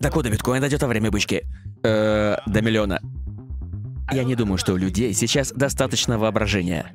Докуда биткоин дойдет во время бычки? Э, до миллиона. Я не думаю, что у людей сейчас достаточно воображения.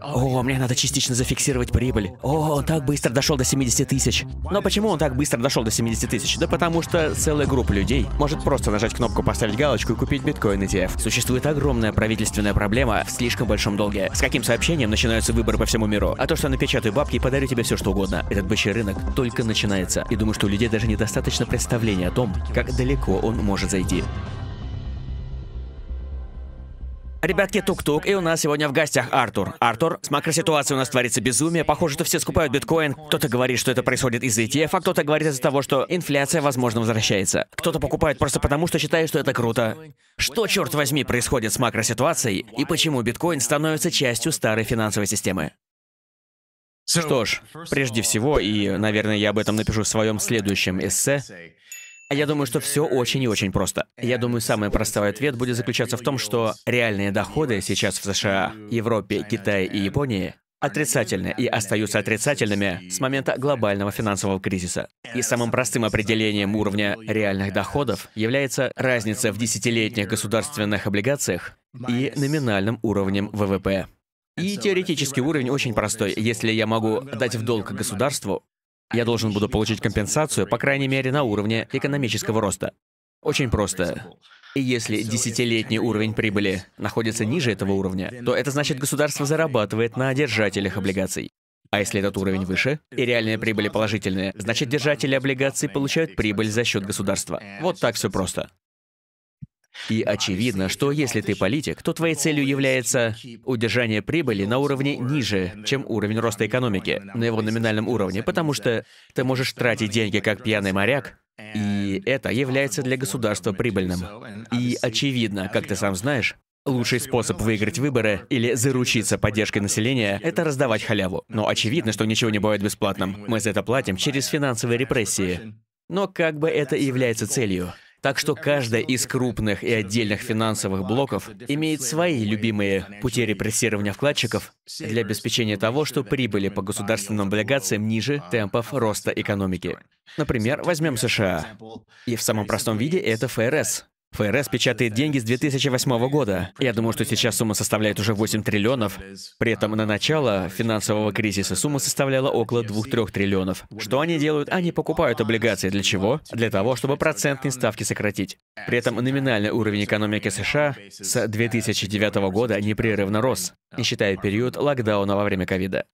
О, мне надо частично зафиксировать прибыль. О, он так быстро дошел до 70 тысяч. Но почему он так быстро дошел до 70 тысяч? Да потому что целая группа людей может просто нажать кнопку «Поставить галочку» и купить биткоин ETF. Существует огромная правительственная проблема в слишком большом долге. С каким сообщением начинаются выборы по всему миру? А то, что напечатаю бабки и подарю тебе все, что угодно. Этот бычий рынок только начинается. И думаю, что у людей даже недостаточно представления о том, как далеко он может зайти. Ребятки, тук-тук, и у нас сегодня в гостях Артур. Артур, с макроситуацией у нас творится безумие, похоже, что все скупают биткоин. Кто-то говорит, что это происходит из-за ETF, а кто-то говорит из-за того, что инфляция, возможно, возвращается. Кто-то покупает просто потому, что считает, что это круто. Что, черт возьми, происходит с макроситуацией, и почему биткоин становится частью старой финансовой системы? Что ж, прежде всего, и, наверное, я об этом напишу в своем следующем эссе, а я думаю, что все очень и очень просто. Я думаю, самый простой ответ будет заключаться в том, что реальные доходы сейчас в США, Европе, Китае и Японии отрицательны и остаются отрицательными с момента глобального финансового кризиса. И самым простым определением уровня реальных доходов является разница в десятилетних государственных облигациях и номинальным уровнем ВВП. И теоретический уровень очень простой. Если я могу дать в долг государству, я должен буду получить компенсацию, по крайней мере, на уровне экономического роста. Очень просто. И если десятилетний уровень прибыли находится ниже этого уровня, то это значит, государство зарабатывает на держателях облигаций. А если этот уровень выше, и реальные прибыли положительные, значит держатели облигаций получают прибыль за счет государства. Вот так все просто. И очевидно, что если ты политик, то твоей целью является удержание прибыли на уровне ниже, чем уровень роста экономики, на его номинальном уровне, потому что ты можешь тратить деньги как пьяный моряк, и это является для государства прибыльным. И очевидно, как ты сам знаешь, Лучший способ выиграть выборы или заручиться поддержкой населения – это раздавать халяву. Но очевидно, что ничего не бывает бесплатным. Мы за это платим через финансовые репрессии. Но как бы это и является целью. Так что каждая из крупных и отдельных финансовых блоков имеет свои любимые пути репрессирования вкладчиков для обеспечения того, что прибыли по государственным облигациям ниже темпов роста экономики. Например, возьмем США. И в самом простом виде это ФРС. ФРС печатает деньги с 2008 года. Я думаю, что сейчас сумма составляет уже 8 триллионов. При этом на начало финансового кризиса сумма составляла около 2-3 триллионов. Что они делают? Они покупают облигации. Для чего? Для того, чтобы процентные ставки сократить. При этом номинальный уровень экономики США с 2009 года непрерывно рос, не считая период локдауна во время ковида.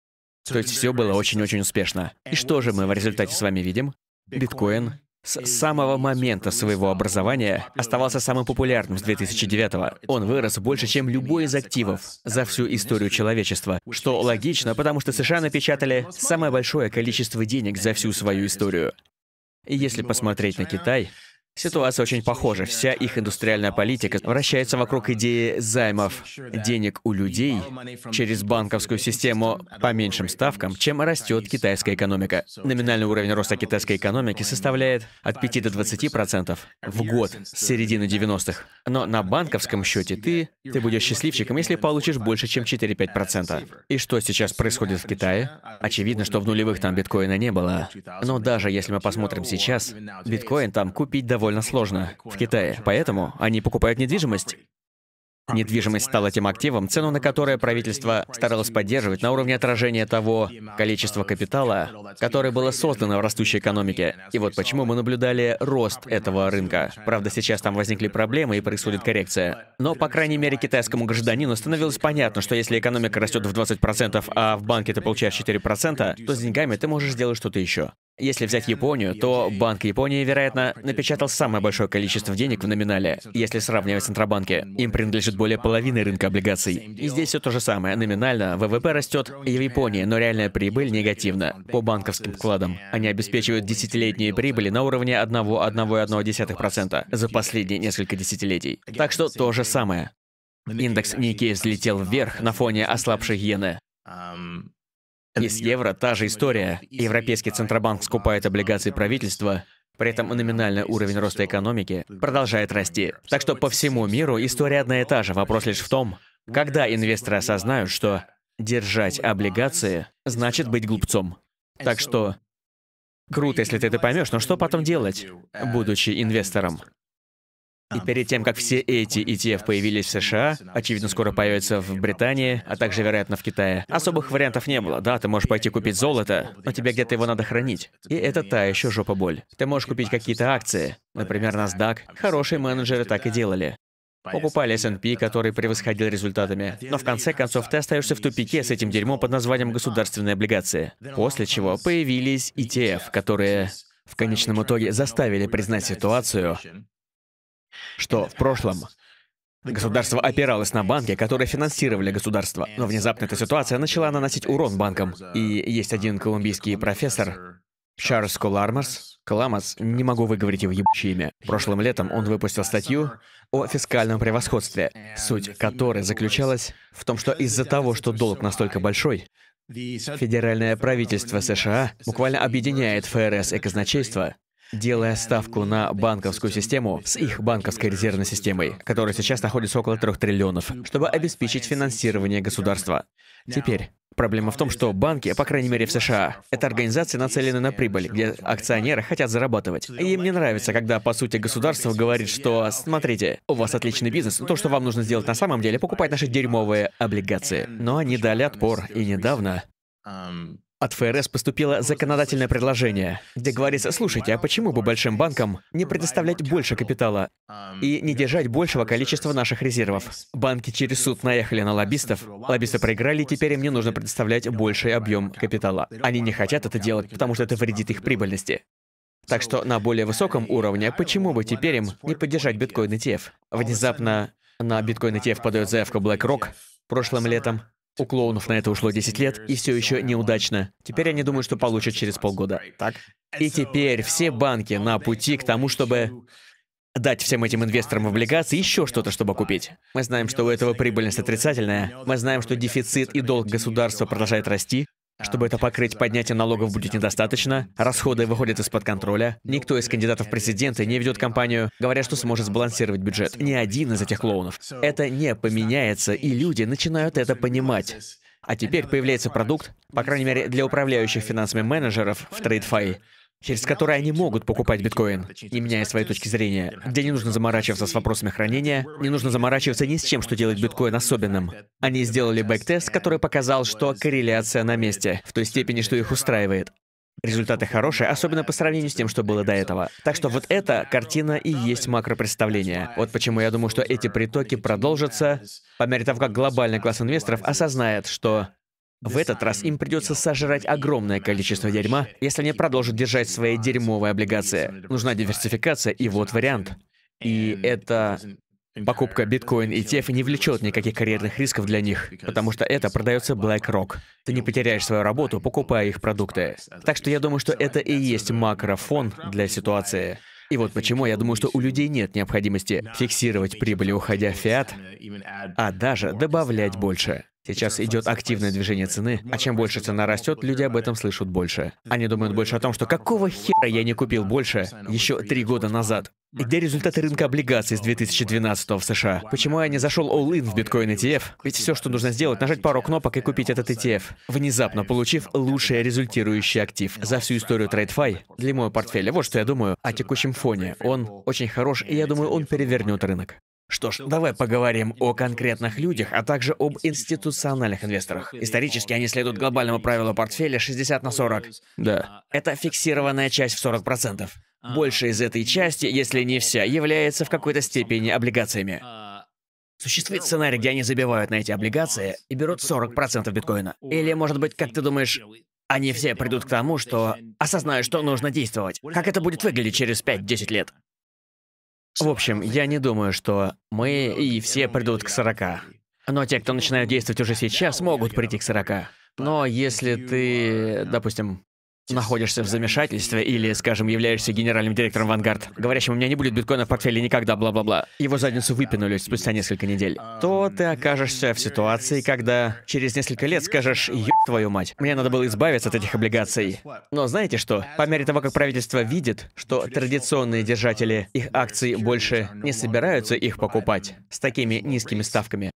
То есть все было очень-очень успешно. И что же мы в результате с вами видим? Биткоин с самого момента своего образования оставался самым популярным с 2009-го. Он вырос больше, чем любой из активов за всю историю человечества, что логично, потому что США напечатали самое большое количество денег за всю свою историю. И если посмотреть на Китай, Ситуация очень похожа. Вся их индустриальная политика вращается вокруг идеи займов денег у людей через банковскую систему по меньшим ставкам, чем растет китайская экономика. Номинальный уровень роста китайской экономики составляет от 5 до 20 процентов в год с середины 90-х. Но на банковском счете ты, ты будешь счастливчиком, если получишь больше, чем 4-5 процентов. И что сейчас происходит в Китае? Очевидно, что в нулевых там биткоина не было. Но даже если мы посмотрим сейчас, биткоин там купить довольно довольно сложно в Китае, поэтому они покупают недвижимость. Недвижимость стала тем активом, цену на которое правительство старалось поддерживать на уровне отражения того количества капитала, которое было создано в растущей экономике. И вот почему мы наблюдали рост этого рынка. Правда, сейчас там возникли проблемы и происходит коррекция. Но, по крайней мере, китайскому гражданину становилось понятно, что если экономика растет в 20%, а в банке ты получаешь 4%, то с деньгами ты можешь сделать что-то еще. Если взять Японию, то Банк Японии, вероятно, напечатал самое большое количество денег в номинале, если сравнивать с центробанки. Им принадлежит более половины рынка облигаций. И здесь все то же самое. Номинально ВВП растет и в Японии, но реальная прибыль негативна по банковским вкладам. Они обеспечивают десятилетние прибыли на уровне 1,1% за последние несколько десятилетий. Так что то же самое. Индекс Никей взлетел вверх на фоне ослабшей иены. И с евро та же история. Европейский Центробанк скупает облигации правительства, при этом номинальный уровень роста экономики продолжает расти. Так что по всему миру история одна и та же. Вопрос лишь в том, когда инвесторы осознают, что держать облигации значит быть глупцом. Так что круто, если ты это поймешь, но что потом делать, будучи инвестором? И перед тем, как все эти ETF появились в США, очевидно, скоро появятся в Британии, а также, вероятно, в Китае, особых вариантов не было. Да, ты можешь пойти купить золото, но тебе где-то его надо хранить. И это та еще жопа боль. Ты можешь купить какие-то акции, например, NASDAQ. Хорошие менеджеры так и делали. Покупали S&P, который превосходил результатами. Но в конце концов ты остаешься в тупике с этим дерьмом под названием государственные облигации. После чего появились ETF, которые в конечном итоге заставили признать ситуацию, что в прошлом Государство опиралось на банки, которые финансировали государство, но внезапно эта ситуация начала наносить урон банкам. И есть один колумбийский профессор, Чарльз Колармерс, Каламас, не могу выговорить его ебучее имя. Прошлым летом он выпустил статью о фискальном превосходстве, суть которой заключалась в том, что из-за того, что долг настолько большой, Федеральное правительство США буквально объединяет ФРС и казначейство делая ставку на банковскую систему с их банковской резервной системой, которая сейчас находится около трех триллионов, чтобы обеспечить финансирование государства. Теперь, Проблема в том, что банки, по крайней мере в США, это организации, нацелены на прибыль, где акционеры хотят зарабатывать. И им не нравится, когда, по сути, государство говорит, что «смотрите, у вас отличный бизнес, то, что вам нужно сделать на самом деле, покупать наши дерьмовые облигации». Но они дали отпор, и недавно от ФРС поступило законодательное предложение, где говорится, слушайте, а почему бы большим банкам не предоставлять больше капитала и не держать большего количества наших резервов? Банки через суд наехали на лоббистов, лоббисты проиграли, и теперь им не нужно предоставлять больший объем капитала. Они не хотят это делать, потому что это вредит их прибыльности. Так что на более высоком уровне, почему бы теперь им не поддержать биткоин ETF? Внезапно на биткоин ETF подает заявка BlackRock прошлым летом, у клоунов на это ушло 10 лет, и все еще неудачно. Теперь они думают, что получат через полгода. Так? И теперь все банки на пути к тому, чтобы дать всем этим инвесторам в облигации еще что-то, чтобы купить. Мы знаем, что у этого прибыльность отрицательная. Мы знаем, что дефицит и долг государства продолжает расти. Чтобы это покрыть, поднятие налогов будет недостаточно, расходы выходят из-под контроля, никто из кандидатов в президенты не ведет кампанию, говоря, что сможет сбалансировать бюджет. Ни один из этих клоунов. Это не поменяется, и люди начинают это понимать. А теперь появляется продукт, по крайней мере, для управляющих финансами менеджеров в TradeFi, через которые они могут покупать биткоин, не меняя своей точки зрения, где не нужно заморачиваться с вопросами хранения, не нужно заморачиваться ни с чем, что делает биткоин особенным. Они сделали бэктест, который показал, что корреляция на месте, в той степени, что их устраивает. Результаты хорошие, особенно по сравнению с тем, что было до этого. Так что вот эта картина и есть макропредставление. Вот почему я думаю, что эти притоки продолжатся по мере того, как глобальный класс инвесторов осознает, что в этот раз им придется сожрать огромное количество дерьма, если они продолжат держать свои дерьмовые облигации. Нужна диверсификация, и вот вариант. И это Покупка биткоин и ETF не влечет никаких карьерных рисков для них, потому что это продается BlackRock. Ты не потеряешь свою работу, покупая их продукты. Так что я думаю, что это и есть макрофон для ситуации. И вот почему я думаю, что у людей нет необходимости фиксировать прибыль, уходя в фиат, а даже добавлять больше. Сейчас идет активное движение цены, а чем больше цена растет, люди об этом слышат больше. Они думают больше о том, что какого хера я не купил больше еще три года назад. И где результаты рынка облигаций с 2012 в США? Почему я не зашел all-in в биткоин ETF? Ведь все, что нужно сделать, нажать пару кнопок и купить этот ETF, внезапно получив лучший результирующий актив за всю историю TradeFi для моего портфеля. Вот что я думаю о текущем фоне. Он очень хорош, и я думаю, он перевернет рынок. Что ж, давай поговорим о конкретных людях, а также об институциональных инвесторах. Исторически они следуют глобальному правилу портфеля 60 на 40. Да. Это фиксированная часть в 40%. Больше из этой части, если не вся, является в какой-то степени облигациями. Существует сценарий, где они забивают на эти облигации и берут 40% биткоина. Или, может быть, как ты думаешь, они все придут к тому, что осознают, что нужно действовать. Как это будет выглядеть через 5-10 лет? В общем, я не думаю, что мы и все придут к 40. Но те, кто начинают действовать уже сейчас, могут прийти к 40. Но если ты, допустим, находишься в замешательстве или, скажем, являешься генеральным директором Vanguard, говорящим, у меня не будет биткоина в портфеле никогда, бла-бла-бла, его задницу выпинули спустя несколько недель, то ты окажешься в ситуации, когда через несколько лет скажешь, ёб твою мать, мне надо было избавиться от этих облигаций. Но знаете что? По мере того, как правительство видит, что традиционные держатели их акций больше не собираются их покупать с такими низкими ставками,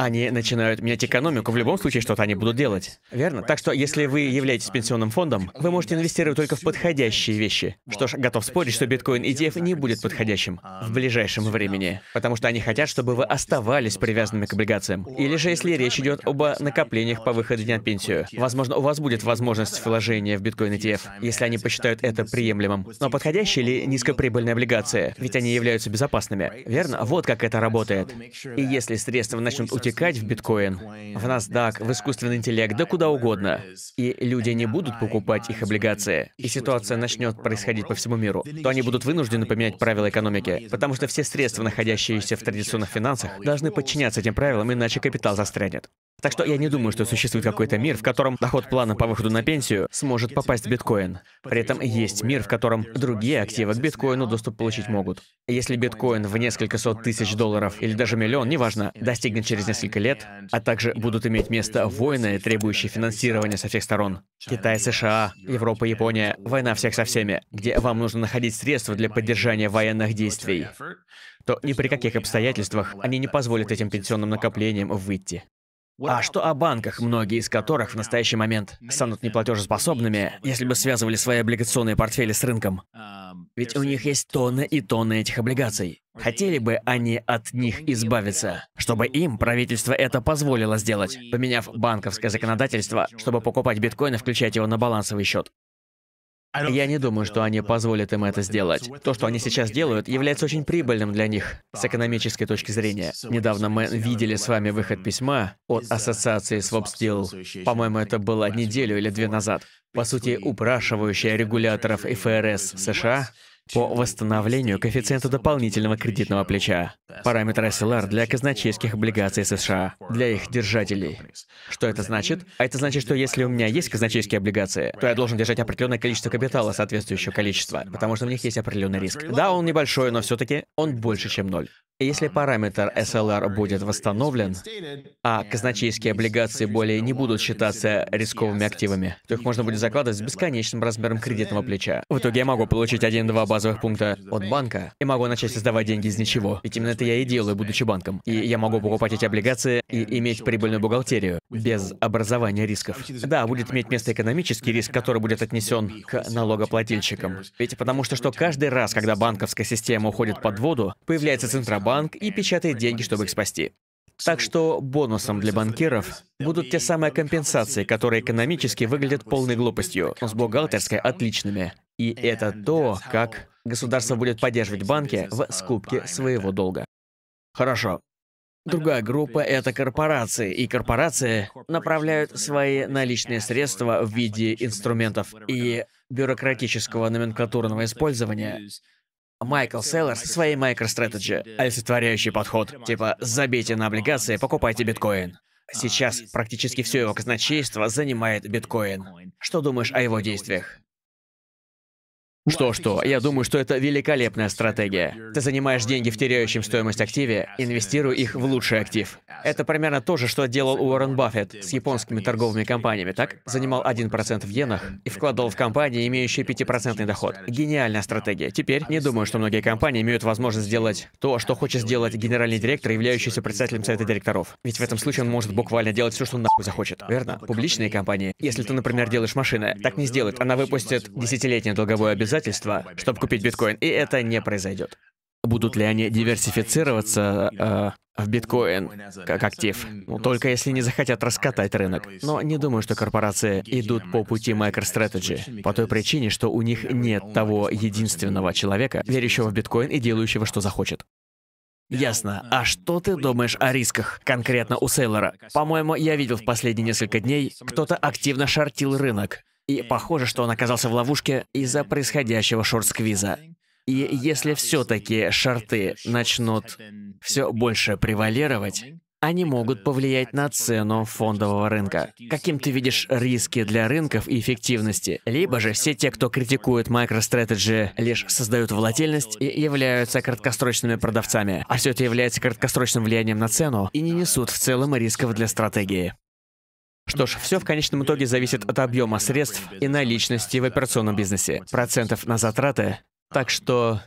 они начинают менять экономику, в любом случае что-то они будут делать. Верно? Так что, если вы являетесь пенсионным фондом, вы можете инвестировать только в подходящие вещи. Что ж, готов спорить, что биткоин ETF не будет подходящим в ближайшем времени, потому что они хотят, чтобы вы оставались привязанными к облигациям. Или же, если речь идет об накоплениях по выходу на пенсию, возможно, у вас будет возможность вложения в биткоин ETF, если они посчитают это приемлемым. Но подходящие ли низкоприбыльные облигации? Ведь они являются безопасными. Верно? Вот как это работает. И если средства начнут утекать втекать в биткоин, в NASDAQ, в искусственный интеллект, да куда угодно. И люди не будут покупать их облигации, и ситуация начнет происходить по всему миру, то они будут вынуждены поменять правила экономики, потому что все средства, находящиеся в традиционных финансах, должны подчиняться этим правилам, иначе капитал застрянет. Так что я не думаю, что существует какой-то мир, в котором доход плана по выходу на пенсию сможет попасть в биткоин. При этом есть мир, в котором другие активы к биткоину доступ получить могут. Если биткоин в несколько сот тысяч долларов или даже миллион, неважно, достигнет через несколько лет, а также будут иметь место войны, требующие финансирования со всех сторон. Китай, США, Европа, Япония, война всех со всеми, где вам нужно находить средства для поддержания военных действий то ни при каких обстоятельствах они не позволят этим пенсионным накоплениям выйти. А что о банках, многие из которых в настоящий момент станут неплатежеспособными, если бы связывали свои облигационные портфели с рынком? Ведь у них есть тонны и тонны этих облигаций. Хотели бы они от них избавиться, чтобы им правительство это позволило сделать, поменяв банковское законодательство, чтобы покупать биткоин и включать его на балансовый счет. Я не думаю, что они позволят им это сделать. То, что они сейчас делают, является очень прибыльным для них с экономической точки зрения. Недавно мы видели с вами выход письма от Ассоциации Swap Steel. По-моему, это было неделю или две назад. По сути, упрашивающая регуляторов ФРС США по восстановлению коэффициента дополнительного кредитного плеча, параметр SLR для казначейских облигаций США, для их держателей. Что это значит? А это значит, что если у меня есть казначейские облигации, то я должен держать определенное количество капитала, соответствующего количества, потому что в них есть определенный риск. Да, он небольшой, но все-таки он больше, чем ноль. Если параметр SLR будет восстановлен, а казначейские облигации более не будут считаться рисковыми активами, то их можно будет закладывать с бесконечным размером кредитного плеча. В итоге я могу получить 1-2 базовых пункта от банка и могу начать создавать деньги из ничего. Ведь именно это я и делаю, будучи банком. И я могу покупать эти облигации и иметь прибыльную бухгалтерию без образования рисков. Да, будет иметь место экономический риск, который будет отнесен к налогоплательщикам. Ведь потому что что каждый раз, когда банковская система уходит под воду, появляется центробанк, банк и печатает деньги, чтобы их спасти. Так что бонусом для банкиров будут те самые компенсации, которые экономически выглядят полной глупостью, но с бухгалтерской отличными. И это то, как государство будет поддерживать банки в скупке своего долга. Хорошо. Другая группа — это корпорации, и корпорации направляют свои наличные средства в виде инструментов и бюрократического номенклатурного использования Майкл Селлерс своей MicroStrategy, олицетворяющий подход. Типа, забейте на облигации, покупайте биткоин. А, Сейчас практически все его казначейство занимает биткоин. Что думаешь о его действиях? Что-что, я думаю, что это великолепная стратегия. Ты занимаешь деньги в теряющем стоимость активе, инвестируй их в лучший актив. Это примерно то же, что делал Уоррен Баффет с японскими торговыми компаниями, так? Занимал 1% в йенах и вкладывал в компании, имеющие 5% доход. Гениальная стратегия. Теперь не думаю, что многие компании имеют возможность сделать то, что хочет сделать генеральный директор, являющийся председателем совета директоров. Ведь в этом случае он может буквально делать все, что нахуй захочет. Верно? Публичные компании. Если ты, например, делаешь машины, так не сделает. Она выпустит десятилетнее долговое обязательство обязательства, чтобы купить биткоин, и это не произойдет. Будут ли они диверсифицироваться э, в биткоин как актив? Ну, только если не захотят раскатать рынок. Но не думаю, что корпорации идут по пути MicroStrategy, по той причине, что у них нет того единственного человека, верящего в биткоин и делающего, что захочет. Ясно. А что ты думаешь о рисках, конкретно у Сейлора? По-моему, я видел в последние несколько дней, кто-то активно шортил рынок. И похоже, что он оказался в ловушке из-за происходящего шорт-сквиза. И если все-таки шорты начнут все больше превалировать, они могут повлиять на цену фондового рынка. Каким ты видишь риски для рынков и эффективности? Либо же все те, кто критикует MicroStrategy, лишь создают волатильность и являются краткосрочными продавцами, а все это является краткосрочным влиянием на цену и не несут в целом рисков для стратегии. Что ж, все в конечном итоге зависит от объема средств и наличности в операционном бизнесе, процентов на затраты. Так что...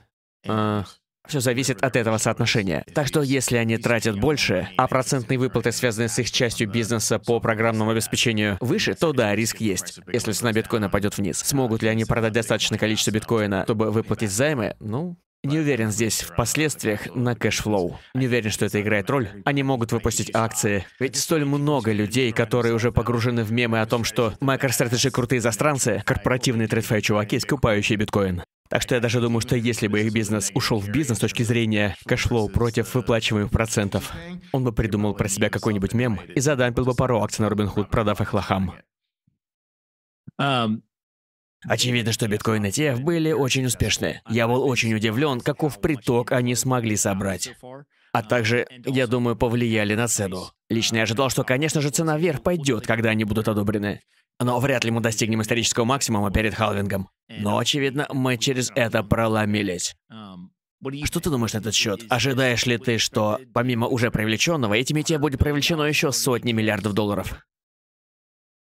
Э, все зависит от этого соотношения. Так что если они тратят больше, а процентные выплаты, связанные с их частью бизнеса по программному обеспечению, выше, то да, риск есть. Если цена биткоина пойдет вниз, смогут ли они продать достаточное количество биткоина, чтобы выплатить займы? Ну, не уверен здесь в последствиях на кэшфлоу. Не уверен, что это играет роль. Они могут выпустить акции. Ведь столь много людей, которые уже погружены в мемы о том, что MicroStrategy крутые застранцы, корпоративные тредфай чуваки, скупающие биткоин. Так что я даже думаю, что если бы их бизнес ушел в бизнес с точки зрения кэшфлоу против выплачиваемых процентов, он бы придумал про себя какой-нибудь мем и задампил бы пару акций на Робинхуд, продав их лохам. Эм, Очевидно, что биткоин ETF были очень успешны. Я был очень удивлен, каков приток они смогли собрать. А также, я думаю, повлияли на цену. Лично я ожидал, что, конечно же, цена вверх пойдет, когда они будут одобрены. Но вряд ли мы достигнем исторического максимума перед халвингом. Но, очевидно, мы через это проломились. Что ты думаешь на этот счет? Ожидаешь ли ты, что помимо уже привлеченного, этим те будет привлечено еще сотни миллиардов долларов?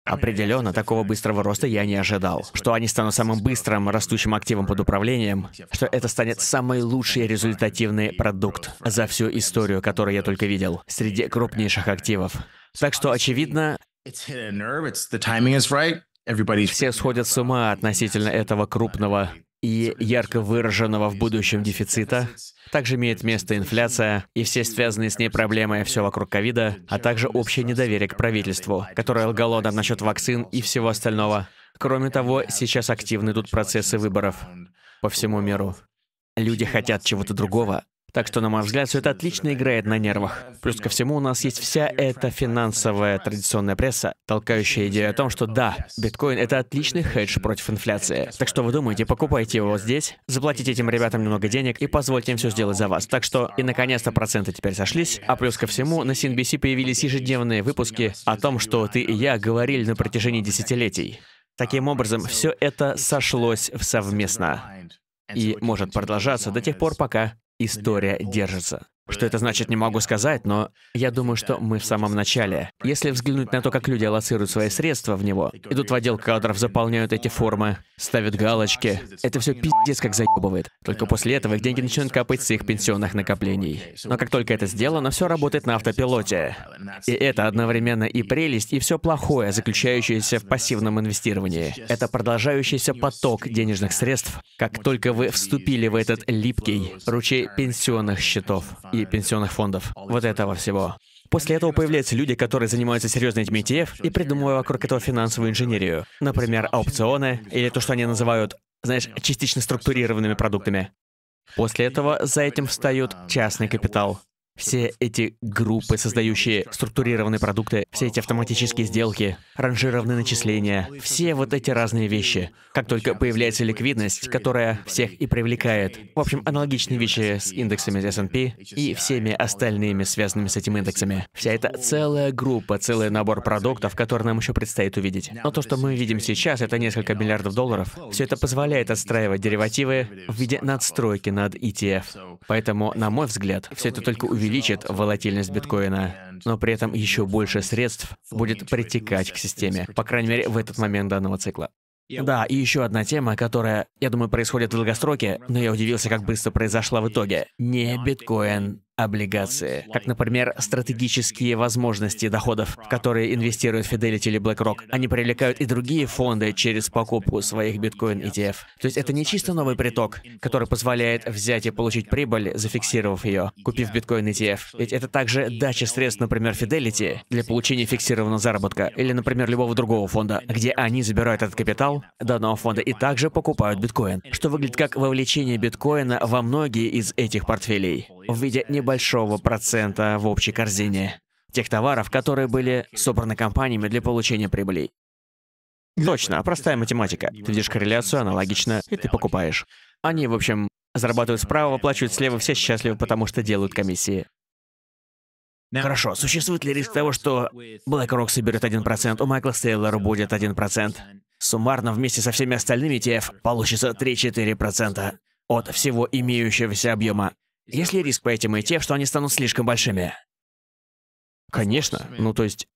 Определенно, такого быстрого роста я не ожидал. Что они станут самым быстрым растущим активом под управлением, что это станет самый лучший результативный продукт за всю историю, которую я только видел, среди крупнейших активов. Так что, очевидно, все сходят с ума относительно этого крупного и ярко выраженного в будущем дефицита. Также имеет место инфляция и все связанные с ней проблемы, все вокруг ковида, а также общее недоверие к правительству, которое лгало нам насчет вакцин и всего остального. Кроме того, сейчас активны идут процессы выборов по всему миру. Люди хотят чего-то другого, так что, на мой взгляд, все это отлично играет на нервах. Плюс ко всему, у нас есть вся эта финансовая традиционная пресса, толкающая идею о том, что да, биткоин — это отличный хедж против инфляции. Так что вы думаете, покупайте его здесь, заплатите этим ребятам немного денег и позвольте им все сделать за вас. Так что, и наконец-то проценты теперь сошлись, а плюс ко всему, на CNBC появились ежедневные выпуски о том, что ты и я говорили на протяжении десятилетий. Таким образом, все это сошлось в совместно и может продолжаться до тех пор, пока история ну, держится. Что это значит, не могу сказать, но я думаю, что мы в самом начале. Если взглянуть на то, как люди аллоцируют свои средства в него, идут в отдел кадров, заполняют эти формы, ставят галочки. Это все пиздец как заебывает. Только после этого их деньги начинают капать с их пенсионных накоплений. Но как только это сделано, все работает на автопилоте. И это одновременно и прелесть, и все плохое, заключающееся в пассивном инвестировании. Это продолжающийся поток денежных средств, как только вы вступили в этот липкий ручей пенсионных счетов и пенсионных фондов. Вот этого всего. После этого появляются люди, которые занимаются серьезной этим ETF и придумывают вокруг этого финансовую инженерию. Например, опционы или то, что они называют, знаешь, частично структурированными продуктами. После этого за этим встают частный капитал. Все эти группы, создающие структурированные продукты, все эти автоматические сделки, ранжированные начисления, все вот эти разные вещи. Как только появляется ликвидность, которая всех и привлекает. В общем, аналогичные вещи с индексами S&P и всеми остальными связанными с этим индексами. Вся эта целая группа, целый набор продуктов, которые нам еще предстоит увидеть. Но то, что мы видим сейчас, это несколько миллиардов долларов. Все это позволяет отстраивать деривативы в виде надстройки над ETF. Поэтому, на мой взгляд, все это только увеличивает увеличит волатильность биткоина, но при этом еще больше средств будет притекать к системе, по крайней мере, в этот момент данного цикла. Да, и еще одна тема, которая, я думаю, происходит в долгосроке, но я удивился, как быстро произошла в итоге. Не биткоин облигации, как, например, стратегические возможности доходов, в которые инвестируют Fidelity или BlackRock. Они привлекают и другие фонды через покупку своих биткоин ETF. То есть это не чисто новый приток, который позволяет взять и получить прибыль, зафиксировав ее, купив биткоин ETF. Ведь это также дача средств, например, Fidelity для получения фиксированного заработка или, например, любого другого фонда, где они забирают этот капитал данного фонда и также покупают биткоин, что выглядит как вовлечение биткоина во многие из этих портфелей в виде не небольшого процента в общей корзине тех товаров, которые были собраны компаниями для получения прибыли. Точно, а простая математика. Ты видишь корреляцию, она логична, и ты покупаешь. Они, в общем, зарабатывают справа, оплачивают слева, все счастливы, потому что делают комиссии. Хорошо, существует ли риск того, что BlackRock соберет 1%, у Майкла Сейлора будет 1%? Суммарно вместе со всеми остальными ETF получится 3-4% от всего имеющегося объема. Есть ли риск по этим идти, что они станут слишком большими? Конечно. Ну, то есть,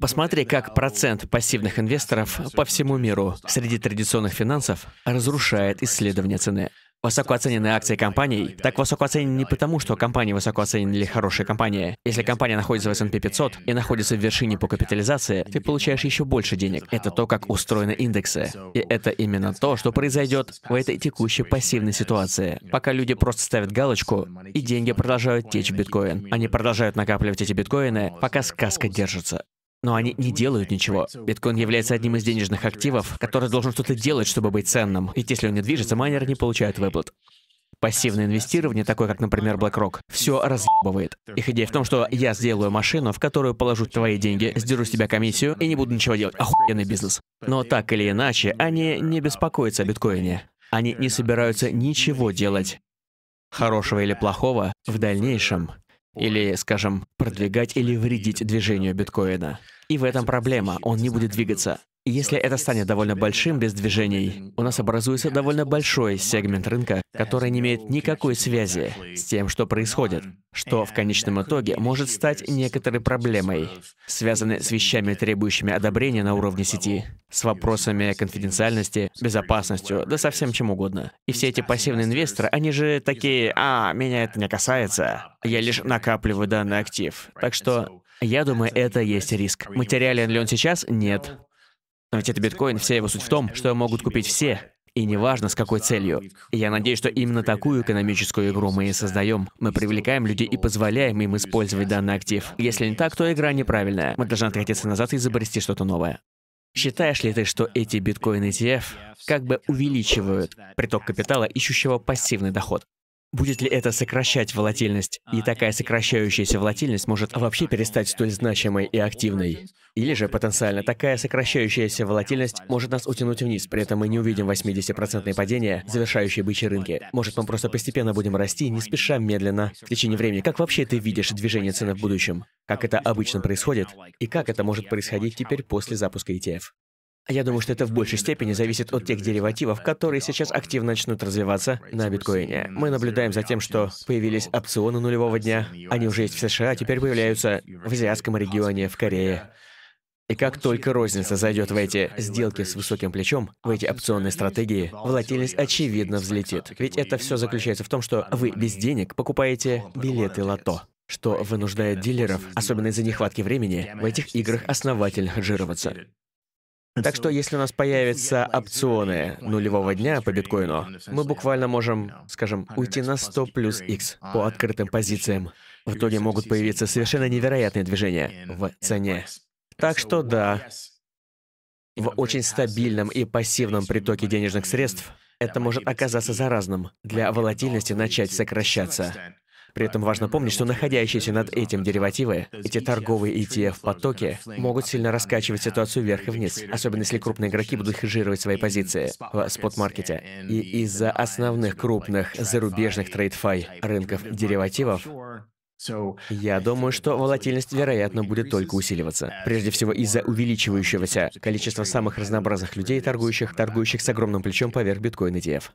Посмотри, как процент пассивных инвесторов по всему миру среди традиционных финансов разрушает исследование цены. Высоко оцененные акции компаний так высоко оценены не потому, что компания высоко оценена или хорошая компания. Если компания находится в S&P 500 и находится в вершине по капитализации, ты получаешь еще больше денег. Это то, как устроены индексы. И это именно то, что произойдет в этой текущей пассивной ситуации. Пока люди просто ставят галочку, и деньги продолжают течь в биткоин. Они продолжают накапливать эти биткоины, пока сказка держится но они не делают ничего. Биткоин является одним из денежных активов, который должен что-то делать, чтобы быть ценным. Ведь если он не движется, майнеры не получают выплат. Пассивное инвестирование, такое как, например, BlackRock, все разъебывает. Их идея в том, что я сделаю машину, в которую положу твои деньги, сдеру с тебя комиссию и не буду ничего делать. Охуенный бизнес. Но так или иначе, они не беспокоятся о биткоине. Они не собираются ничего делать, хорошего или плохого, в дальнейшем или, скажем, продвигать или вредить движению биткоина. И в этом проблема, он не будет двигаться. Если это станет довольно большим без движений, у нас образуется довольно большой сегмент рынка, который не имеет никакой связи с тем, что происходит, что в конечном итоге может стать некоторой проблемой, связанной с вещами, требующими одобрения на уровне сети, с вопросами конфиденциальности, безопасностью, да совсем чем угодно. И все эти пассивные инвесторы, они же такие, а, меня это не касается, я лишь накапливаю данный актив. Так что я думаю, это есть риск. Материален ли он сейчас? Нет. Но ведь это биткоин, вся его суть в том, что могут купить все, и неважно, с какой целью. Я надеюсь, что именно такую экономическую игру мы и создаем. Мы привлекаем людей и позволяем им использовать данный актив. Если не так, то игра неправильная. Мы должны откатиться назад и изобрести что-то новое. Считаешь ли ты, что эти биткоин ETF как бы увеличивают приток капитала, ищущего пассивный доход? Будет ли это сокращать волатильность? И такая сокращающаяся волатильность может вообще перестать столь значимой и активной. Или же потенциально такая сокращающаяся волатильность может нас утянуть вниз, при этом мы не увидим 80% падения, завершающие бычьи рынки. Может, мы просто постепенно будем расти, не спеша, медленно, в течение времени. Как вообще ты видишь движение цены в будущем? Как это обычно происходит? И как это может происходить теперь после запуска ETF? А я думаю, что это в большей степени зависит от тех деривативов, которые сейчас активно начнут развиваться на биткоине. Мы наблюдаем за тем, что появились опционы нулевого дня, они уже есть в США, а теперь появляются в азиатском регионе, в Корее. И как только розница зайдет в эти сделки с высоким плечом, в эти опционные стратегии, волатильность очевидно взлетит. Ведь это все заключается в том, что вы без денег покупаете билеты лото что вынуждает дилеров, особенно из-за нехватки времени, в этих играх основательно хеджироваться. Так что если у нас появятся опционы нулевого дня по биткоину, мы буквально можем, скажем, уйти на 100 плюс X по открытым позициям. В итоге могут появиться совершенно невероятные движения в цене. Так что да, в очень стабильном и пассивном притоке денежных средств это может оказаться заразным, для волатильности начать сокращаться. При этом важно помнить, что находящиеся над этим деривативы, эти торговые ETF-потоки, могут сильно раскачивать ситуацию вверх и вниз, особенно если крупные игроки будут хеджировать свои позиции в спот-маркете. И из-за основных крупных зарубежных трейдфай рынков деривативов я думаю, что волатильность, вероятно, будет только усиливаться. Прежде всего из-за увеличивающегося количества самых разнообразных людей, торгующих, торгующих с огромным плечом поверх биткоин ETF.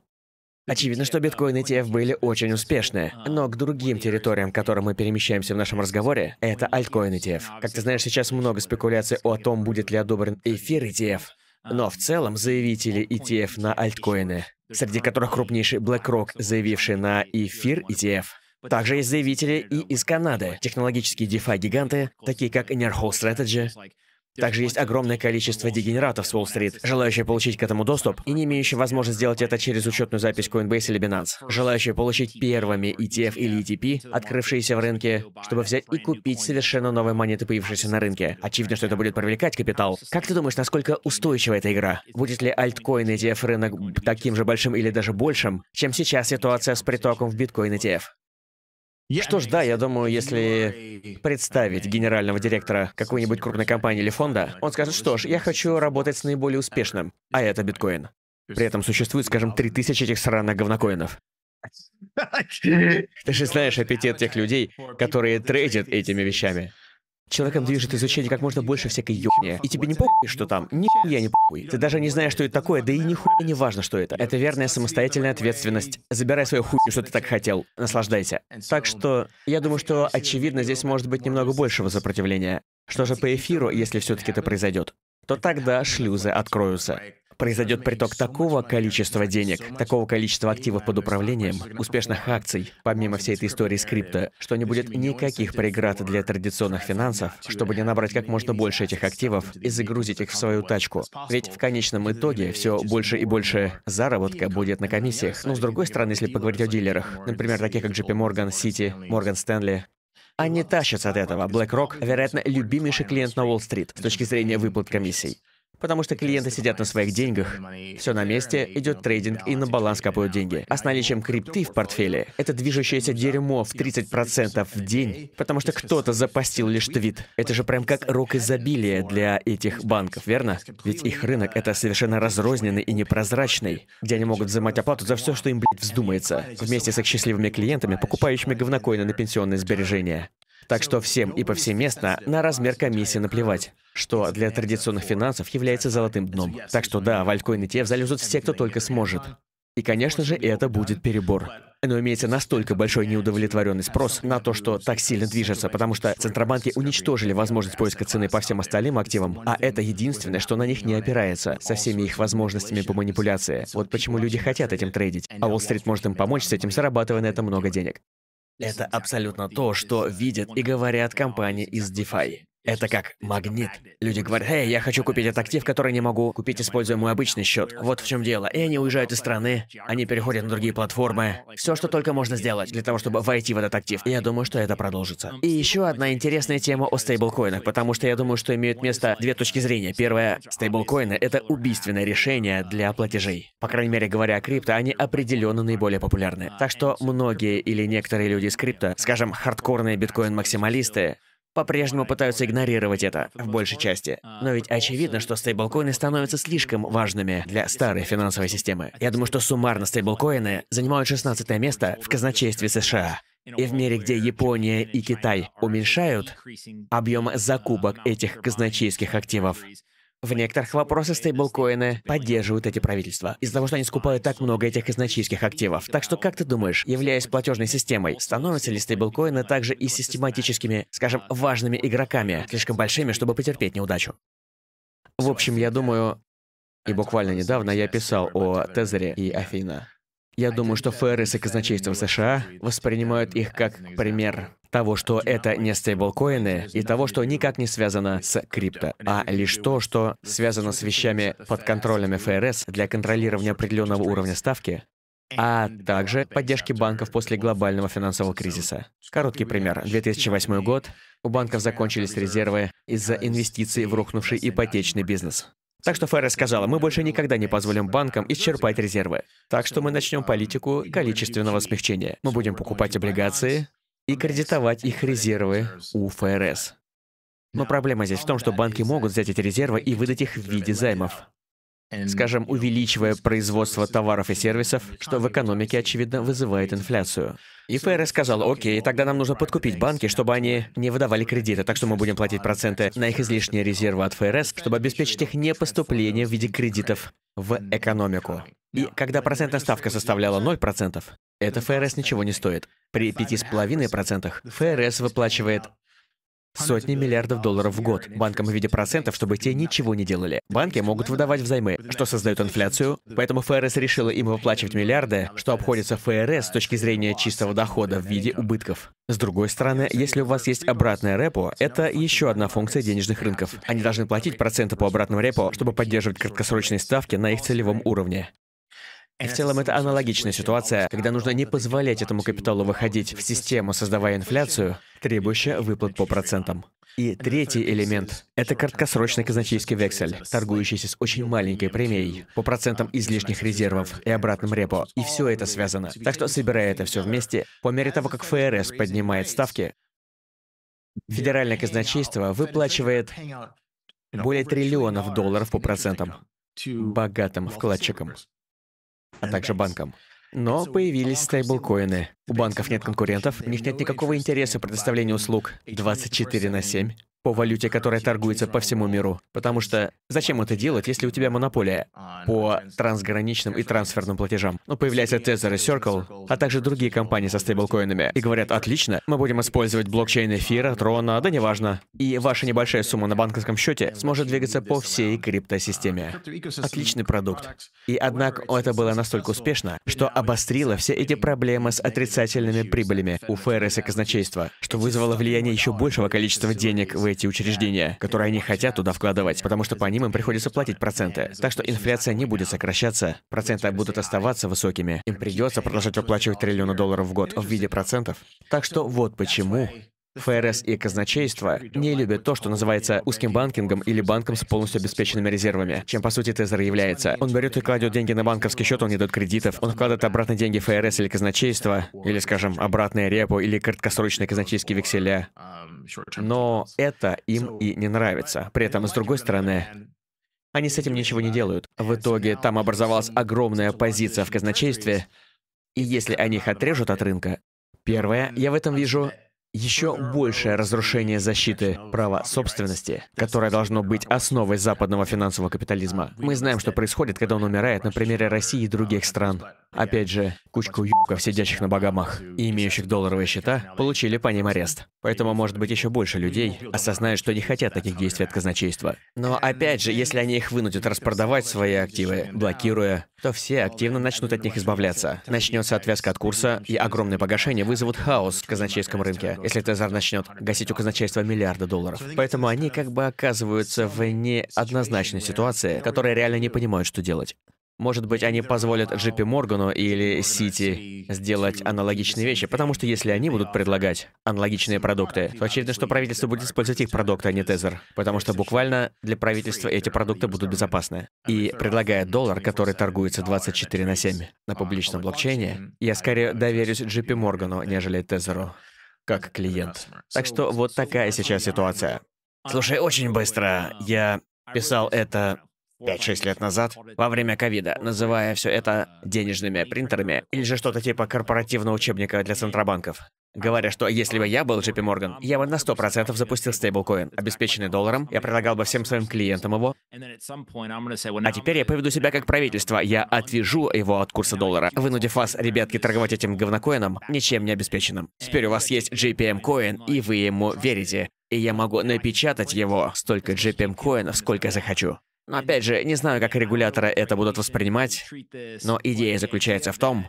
Очевидно, что биткоин ETF были очень успешны, но к другим территориям, к которым мы перемещаемся в нашем разговоре, это альткоин ETF. Как ты знаешь, сейчас много спекуляций о том, будет ли одобрен эфир ETF. Но в целом заявители ETF на альткоины, среди которых крупнейший BlackRock, заявивший на эфир ETF, также есть заявители и из Канады, технологические DeFi-гиганты, такие как Enerhole Strategy, также есть огромное количество дегенератов с Уолл-стрит, желающие получить к этому доступ и не имеющие возможность сделать это через учетную запись Coinbase или Binance, желающие получить первыми ETF или ETP, открывшиеся в рынке, чтобы взять и купить совершенно новые монеты, появившиеся на рынке. Очевидно, что это будет привлекать капитал. Как ты думаешь, насколько устойчива эта игра? Будет ли альткоин ETF рынок таким же большим или даже большим, чем сейчас ситуация с притоком в биткоин ETF? Что ж, да, я думаю, если представить генерального директора какой-нибудь крупной компании или фонда, он скажет, что ж, я хочу работать с наиболее успешным, а это биткоин. При этом существует, скажем, 3000 этих сраных говнокоинов. Ты же знаешь аппетит тех людей, которые трейдят этими вещами. Человеком движет изучение как можно больше всякой юбни. И тебе не похуй, что там? Ни я не похуй. Ты даже не знаешь, что это такое, да и ни хуй, не важно, что это. Это верная самостоятельная ответственность. Забирай свою хуйню, что ты так хотел. Наслаждайся. Так что, я думаю, что, очевидно, здесь может быть немного большего сопротивления. Что же по эфиру, если все-таки это произойдет? То тогда шлюзы откроются произойдет приток такого количества денег, такого количества активов под управлением, успешных акций, помимо всей этой истории с крипто, что не будет никаких преград для традиционных финансов, чтобы не набрать как можно больше этих активов и загрузить их в свою тачку. Ведь в конечном итоге все больше и больше заработка будет на комиссиях. Но ну, с другой стороны, если поговорить о дилерах, например, таких как JP Morgan, City, Morgan Stanley, они тащатся от этого. BlackRock, вероятно, любимейший клиент на Уолл-стрит с точки зрения выплат комиссий потому что клиенты сидят на своих деньгах, все на месте, идет трейдинг и на баланс капают деньги. А с наличием крипты в портфеле — это движущееся дерьмо в 30% в день, потому что кто-то запостил лишь твит. Это же прям как рок изобилия для этих банков, верно? Ведь их рынок — это совершенно разрозненный и непрозрачный, где они могут взимать оплату за все, что им, блядь, вздумается, вместе с их счастливыми клиентами, покупающими говнокоины на пенсионные сбережения. Так что всем и повсеместно на размер комиссии наплевать, что для традиционных финансов является золотым дном. Так что да, в альткоин ETF залезут все, кто только сможет. И, конечно же, это будет перебор. Но имеется настолько большой неудовлетворенный спрос на то, что так сильно движется, потому что центробанки уничтожили возможность поиска цены по всем остальным активам, а это единственное, что на них не опирается, со всеми их возможностями по манипуляции. Вот почему люди хотят этим трейдить, а Уолл-стрит может им помочь с этим, зарабатывая на это много денег. Это абсолютно то, что видят и говорят компании из DeFi. Это как магнит. Люди говорят, «Эй, я хочу купить этот актив, который не могу купить, используя мой обычный счет». Вот в чем дело. И они уезжают из страны, они переходят на другие платформы. Все, что только можно сделать для того, чтобы войти в этот актив. Я думаю, что это продолжится. И еще одна интересная тема о стейблкоинах, потому что я думаю, что имеют место две точки зрения. Первое, стейблкоины — это убийственное решение для платежей. По крайней мере, говоря о крипто, они определенно наиболее популярны. Так что многие или некоторые люди из крипто, скажем, хардкорные биткоин-максималисты, по-прежнему пытаются игнорировать это, в большей части. Но ведь очевидно, что стейблкоины становятся слишком важными для старой финансовой системы. Я думаю, что суммарно стейблкоины занимают 16 место в казначействе США. И в мире, где Япония и Китай уменьшают объем закупок этих казначейских активов, в некоторых вопросах стейблкоины поддерживают эти правительства, из-за того, что они скупают так много этих казначейских активов. Так что как ты думаешь, являясь платежной системой, становятся ли стейблкоины также и систематическими, скажем, важными игроками, слишком большими, чтобы потерпеть неудачу? В общем, я думаю, и буквально недавно я писал о Тезере и Афина. Я думаю, что ФРС и казначейство США воспринимают их как пример того, что это не стейблкоины, и того, что никак не связано с крипто, а лишь то, что связано с вещами под контролем ФРС для контролирования определенного уровня ставки, а также поддержки банков после глобального финансового кризиса. Короткий пример. 2008 год. У банков закончились резервы из-за инвестиций в рухнувший ипотечный бизнес. Так что ФРС сказала, мы больше никогда не позволим банкам исчерпать резервы. Так что мы начнем политику количественного смягчения. Мы будем покупать облигации, и кредитовать их резервы у ФРС. Но проблема здесь в том, что банки могут взять эти резервы и выдать их в виде займов, скажем, увеличивая производство товаров и сервисов, что в экономике, очевидно, вызывает инфляцию. И ФРС сказал, окей, тогда нам нужно подкупить банки, чтобы они не выдавали кредиты, так что мы будем платить проценты на их излишние резервы от ФРС, чтобы обеспечить их не поступление в виде кредитов в экономику. И когда процентная ставка составляла 0%, это ФРС ничего не стоит. При 5,5% ФРС выплачивает сотни миллиардов долларов в год банкам в виде процентов, чтобы те ничего не делали. Банки могут выдавать взаймы, что создает инфляцию, поэтому ФРС решила им выплачивать миллиарды, что обходится ФРС с точки зрения чистого дохода в виде убытков. С другой стороны, если у вас есть обратное репо, это еще одна функция денежных рынков. Они должны платить проценты по обратному репо, чтобы поддерживать краткосрочные ставки на их целевом уровне. И в целом это аналогичная ситуация, когда нужно не позволять этому капиталу выходить в систему, создавая инфляцию, требующую выплат по процентам. И третий элемент — это краткосрочный казначейский вексель, торгующийся с очень маленькой премией по процентам излишних резервов и обратным репо. И все это связано. Так что, собирая это все вместе, по мере того, как ФРС поднимает ставки, федеральное казначейство выплачивает более триллионов долларов по процентам богатым вкладчикам а также банкам. Но появились стейблкоины. У банков нет конкурентов, у них нет никакого интереса предоставления услуг 24 на 7 по валюте, которая торгуется по всему миру. Потому что зачем это делать, если у тебя монополия по трансграничным и трансферным платежам? Ну, появляется Tether и Circle, а также другие компании со стейблкоинами. И говорят, отлично, мы будем использовать блокчейн эфира, трона, да неважно. И ваша небольшая сумма на банковском счете сможет двигаться по всей криптосистеме. Отличный продукт. И однако это было настолько успешно, что обострило все эти проблемы с отрицательными прибылями у ФРС и казначейства, что вызвало влияние еще большего количества денег в эти учреждения, которые они хотят туда вкладывать, потому что по ним им приходится платить проценты. Так что инфляция не будет сокращаться, проценты будут оставаться высокими. Им придется продолжать выплачивать триллионы долларов в год в виде процентов. Так что вот почему ФРС и казначейство не любят то, что называется узким банкингом или банком с полностью обеспеченными резервами, чем по сути Тезер является. Он берет и кладет деньги на банковский счет, он не дает кредитов, он вкладывает обратно деньги ФРС или казначейство, или, скажем, обратное репо или краткосрочные казначейские векселя. Но это им и не нравится. При этом, с другой стороны, они с этим ничего не делают. В итоге там образовалась огромная позиция в казначействе, и если они их отрежут от рынка, первое, я в этом вижу еще большее разрушение защиты права собственности, которое должно быть основой западного финансового капитализма. Мы знаем, что происходит, когда он умирает на примере России и других стран. Опять же, кучку уебков, сидящих на богамах и имеющих долларовые счета, получили по ним арест. Поэтому, может быть, еще больше людей осознают, что не хотят таких действий от казначейства. Но опять же, если они их вынудят распродавать свои активы, блокируя, то все активно начнут от них избавляться. Начнется отвязка от курса, и огромные погашения вызовут хаос в казначейском рынке если Тезар начнет гасить у казначейства миллиарда долларов. Поэтому они как бы оказываются в неоднозначной ситуации, которые реально не понимают, что делать. Может быть, они позволят Джипи Моргану или Сити сделать аналогичные вещи, потому что если они будут предлагать аналогичные продукты, то очевидно, что правительство будет использовать их продукты, а не Тезер, потому что буквально для правительства эти продукты будут безопасны. И предлагая доллар, который торгуется 24 на 7 на публичном блокчейне, я скорее доверюсь Джипи Моргану, нежели Тезеру как клиент. Так что вот такая сейчас ситуация. Слушай, очень быстро. Um, Я писал это 5-6 лет назад, во время ковида, называя все это uh, денежными принтерами или же что-то типа корпоративного учебника для центробанков. Говоря, что если бы я был JP Morgan, я бы на 100% запустил стейблкоин, обеспеченный долларом, я предлагал бы всем своим клиентам его. А теперь я поведу себя как правительство, я отвяжу его от курса доллара, вынудив вас, ребятки, торговать этим говнокоином, ничем не обеспеченным. Теперь у вас есть JPM эм коин, и вы ему верите. И я могу напечатать его столько JPM эм коинов, сколько захочу. Но опять же, не знаю, как регуляторы это будут воспринимать, но идея заключается в том,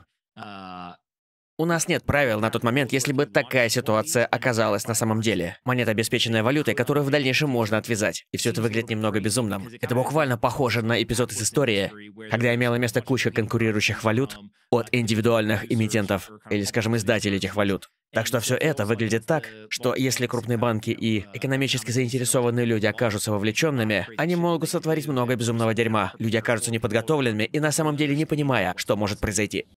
у нас нет правил на тот момент, если бы такая ситуация оказалась на самом деле. Монета, обеспеченная валютой, которую в дальнейшем можно отвязать. И все это выглядит немного безумным. Это буквально похоже на эпизод из истории, когда имела место куча конкурирующих валют от индивидуальных эмитентов, или, скажем, издателей этих валют. Так что все это выглядит так, что если крупные банки и экономически заинтересованные люди окажутся вовлеченными, они могут сотворить много безумного дерьма. Люди окажутся неподготовленными и на самом деле не понимая, что может произойти.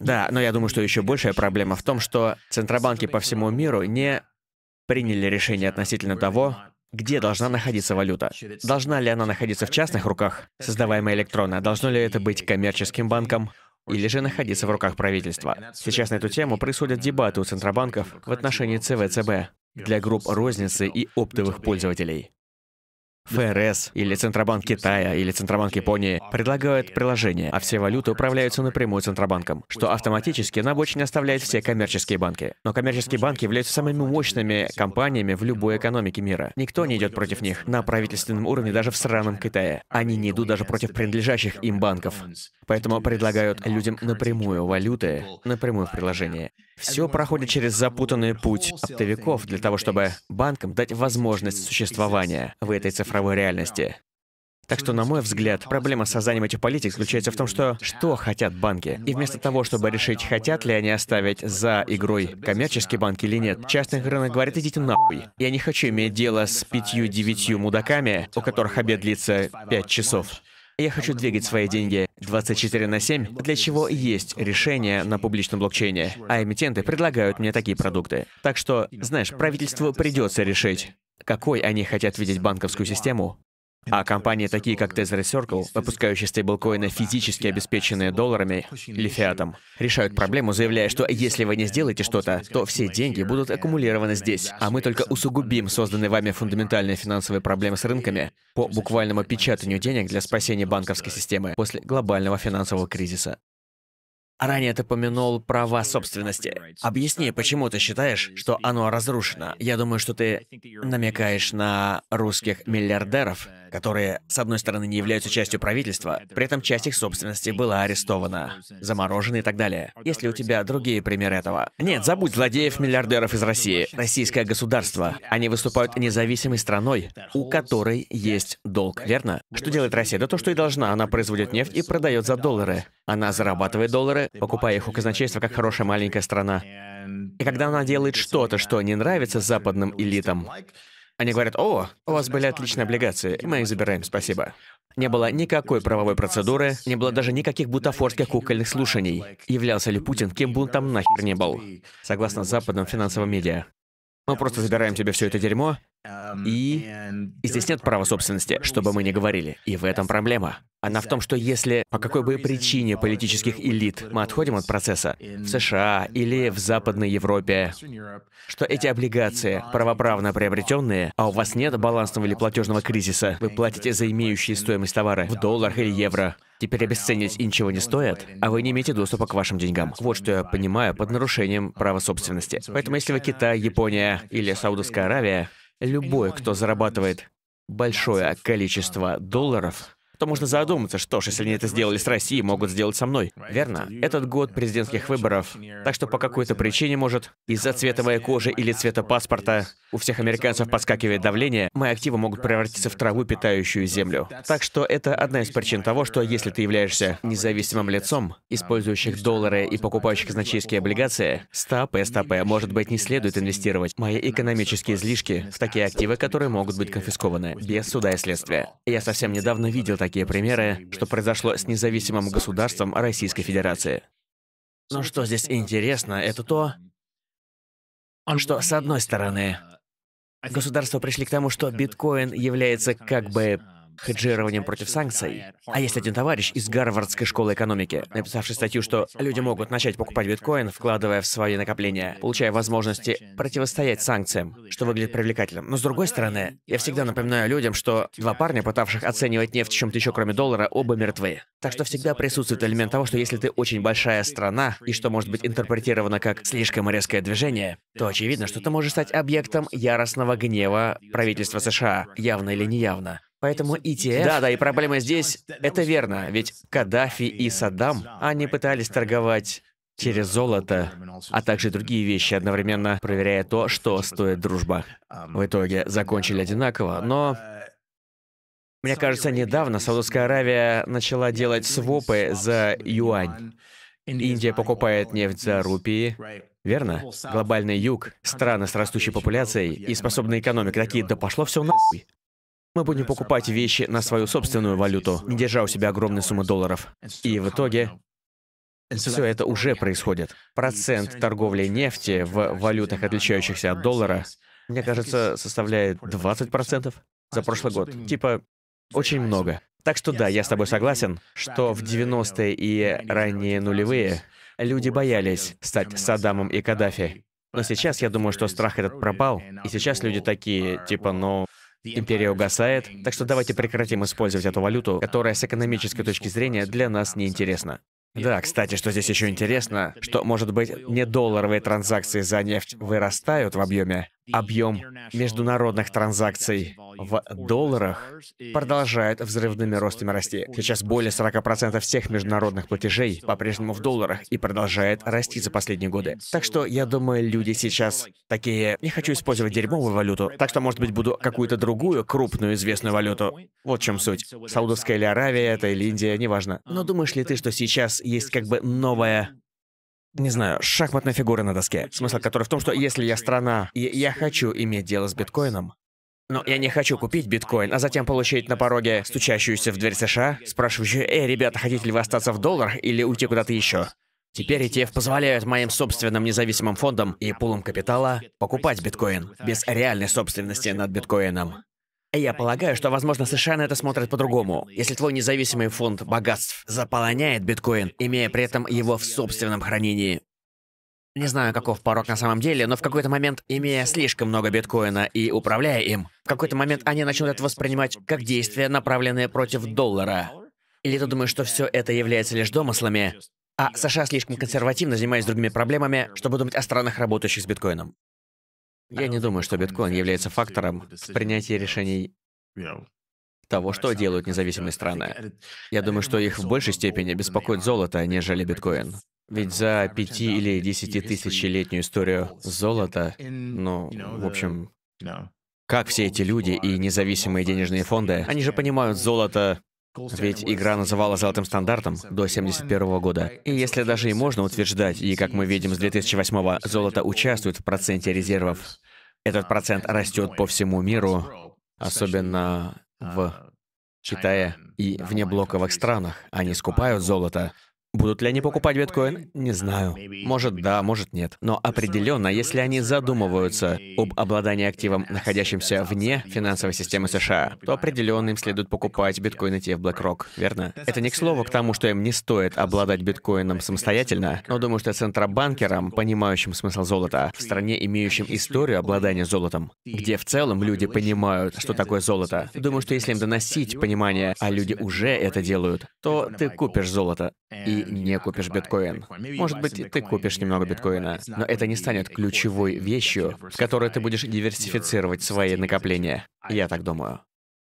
Да, но я думаю, что еще большая проблема в том, что центробанки по всему миру не приняли решение относительно того, где должна находиться валюта? Должна ли она находиться в частных руках, создаваемая электронно? Должно ли это быть коммерческим банком? Или же находиться в руках правительства? Сейчас на эту тему происходят дебаты у центробанков в отношении ЦВЦБ для групп розницы и оптовых пользователей. ФРС или Центробанк Китая или Центробанк Японии предлагают приложение, а все валюты управляются напрямую Центробанком, что автоматически на обочине оставляет все коммерческие банки. Но коммерческие банки являются самыми мощными компаниями в любой экономике мира. Никто не идет против них на правительственном уровне даже в сраном Китае. Они не идут даже против принадлежащих им банков. Поэтому предлагают людям напрямую валюты, напрямую в приложение. Все проходит через запутанный путь оптовиков для того, чтобы банкам дать возможность существования в этой цифровой цифровой реальности. Так что, на мой взгляд, проблема с этих политик заключается в том, что что хотят банки. И вместо того, чтобы решить, хотят ли они оставить за игрой коммерческие банки или нет, частный рынок говорит, идите нахуй. Я не хочу иметь дело с пятью-девятью мудаками, у которых обед длится пять часов. Я хочу двигать свои деньги 24 на 7, для чего есть решение на публичном блокчейне, а эмитенты предлагают мне такие продукты. Так что, знаешь, правительству придется решить, какой они хотят видеть банковскую систему а компании, такие как Tether Circle, выпускающие стейблкоины, физически обеспеченные долларами или фиатом, решают проблему, заявляя, что если вы не сделаете что-то, то все деньги будут аккумулированы здесь, а мы только усугубим созданные вами фундаментальные финансовые проблемы с рынками по буквальному печатанию денег для спасения банковской системы после глобального финансового кризиса. А ранее ты упомянул права собственности. Объясни, почему ты считаешь, что оно разрушено? Я думаю, что ты намекаешь на русских миллиардеров, которые, с одной стороны, не являются частью правительства, при этом часть их собственности была арестована, заморожена и так далее. Есть ли у тебя другие примеры этого? Нет, забудь злодеев-миллиардеров из России. Российское государство. Они выступают независимой страной, у которой есть долг, верно? Что делает Россия? Да то, что и должна. Она производит нефть и продает за доллары. Она зарабатывает доллары, покупая их у казначейства как хорошая маленькая страна. И когда она делает что-то, что не нравится западным элитам, они говорят, о, у вас были отличные облигации, мы их забираем, спасибо. Не было никакой правовой процедуры, не было даже никаких бутафорских кукольных слушаний. Являлся ли Путин, кем бы он там нахер не был, согласно западным финансовым медиа. Мы просто забираем тебе все это дерьмо, Эм, и здесь нет права собственности, чтобы мы не говорили. И в этом проблема. Она в том, что если по какой бы причине политических элит мы отходим от процесса в США или в Западной Европе, что эти облигации правоправно приобретенные, а у вас нет балансного или платежного кризиса, вы платите за имеющие стоимость товара в долларах или евро, Теперь обесценить и ничего не стоит, а вы не имеете доступа к вашим деньгам. Вот что я понимаю под нарушением права собственности. Поэтому если вы Китай, Япония или Саудовская Аравия, Любой, кто зарабатывает большое количество долларов, то можно задуматься, что ж, если они это сделали с Россией, могут сделать со мной. Верно? Этот год президентских выборов. Так что по какой-то причине, может, из-за цвета моей кожи или цвета паспорта, у всех американцев подскакивает давление, мои активы могут превратиться в траву, питающую землю. Так что это одна из причин того, что если ты являешься независимым лицом, использующих доллары и покупающих значительные облигации, стап стоп, э, стап э, может быть, не следует инвестировать мои экономические излишки в такие активы, которые могут быть конфискованы без суда и следствия. Я совсем недавно видел такие такие примеры, что произошло с независимым государством Российской Федерации. Но что здесь интересно, это то, что с одной стороны, государства пришли к тому, что биткоин является как бы хеджированием против санкций. А есть один товарищ из Гарвардской школы экономики, написавший статью, что люди могут начать покупать биткоин, вкладывая в свои накопления, получая возможности противостоять санкциям, что выглядит привлекательным. Но с другой стороны, я всегда напоминаю людям, что два парня, пытавших оценивать нефть чем-то еще кроме доллара, оба мертвы. Так что всегда присутствует элемент того, что если ты очень большая страна, и что может быть интерпретировано как слишком резкое движение, то очевидно, что ты можешь стать объектом яростного гнева правительства США, явно или неявно. Поэтому ETF... E да, да, и проблема здесь, это верно, ведь Каддафи и Саддам, они пытались торговать через золото, а также другие вещи, одновременно проверяя то, что стоит дружба. В итоге закончили одинаково, но... Мне кажется, недавно Саудовская Аравия начала делать свопы за юань. Индия покупает нефть за рупии, верно? Глобальный юг, страны с растущей популяцией и способной экономикой такие, да пошло все нахуй. Мы будем покупать вещи на свою собственную валюту, не держа у себя огромные суммы долларов. И в итоге все это уже происходит. Процент торговли нефти в валютах, отличающихся от доллара, мне кажется, составляет 20% за прошлый год. Типа, очень много. Так что да, я с тобой согласен, что в 90-е и ранние нулевые люди боялись стать Саддамом и Каддафи. Но сейчас я думаю, что страх этот пропал, и сейчас люди такие, типа, ну, Империя угасает, так что давайте прекратим использовать эту валюту, которая с экономической точки зрения для нас неинтересна. Да, кстати, что здесь еще интересно, что, может быть, не долларовые транзакции за нефть вырастают в объеме, объем международных транзакций в долларах продолжает взрывными ростами расти. Сейчас более 40% всех международных платежей по-прежнему в долларах и продолжает расти за последние годы. Так что я думаю, люди сейчас такие, не хочу использовать дерьмовую валюту, так что, может быть, буду какую-то другую крупную известную валюту. Вот в чем суть. Саудовская или Аравия это, или Индия, неважно. Но думаешь ли ты, что сейчас есть как бы новая не знаю, шахматная фигура на доске, смысл которой в том, что если я страна, и я хочу иметь дело с биткоином, но я не хочу купить биткоин, а затем получить на пороге стучащуюся в дверь США, спрашивающую, «Эй, ребята, хотите ли вы остаться в долларах или уйти куда-то еще?» Теперь ETF позволяют моим собственным независимым фондам и пулам капитала покупать биткоин без реальной собственности над биткоином. Я полагаю, что, возможно, США на это смотрят по-другому. Если твой независимый фонд богатств заполоняет биткоин, имея при этом его в собственном хранении, не знаю, каков порог на самом деле, но в какой-то момент, имея слишком много биткоина и управляя им, в какой-то момент они начнут это воспринимать как действия, направленные против доллара. Или ты думаешь, что все это является лишь домыслами, а США слишком консервативно занимаясь другими проблемами, чтобы думать о странах, работающих с биткоином? Я не думаю, что биткоин является фактором в принятии решений того, что делают независимые страны. Я думаю, что их в большей степени беспокоит золото, нежели биткоин. Ведь за пяти или десятитысячелетнюю историю золота, ну, в общем, как все эти люди и независимые денежные фонды, они же понимают золото ведь игра называла золотым стандартом до 71 года. И если даже и можно утверждать, и как мы видим с 2008-го, золото участвует в проценте резервов, этот процент растет по всему миру, особенно в Китае и в неблоковых странах. Они скупают золото, Будут ли они покупать биткоин? Не знаю. Может да, может нет. Но определенно, если они задумываются об обладании активом, находящимся вне финансовой системы США, то определенно им следует покупать биткоин ETF BlackRock, верно? Это не к слову к тому, что им не стоит обладать биткоином самостоятельно, но думаю, что центробанкерам, понимающим смысл золота, в стране, имеющим историю обладания золотом, где в целом люди понимают, что такое золото, думаю, что если им доносить понимание, а люди уже это делают, то ты купишь золото. И не купишь биткоин. Может быть, ты купишь немного биткоина, но это не станет ключевой вещью, в которой ты будешь диверсифицировать свои накопления. Я так думаю.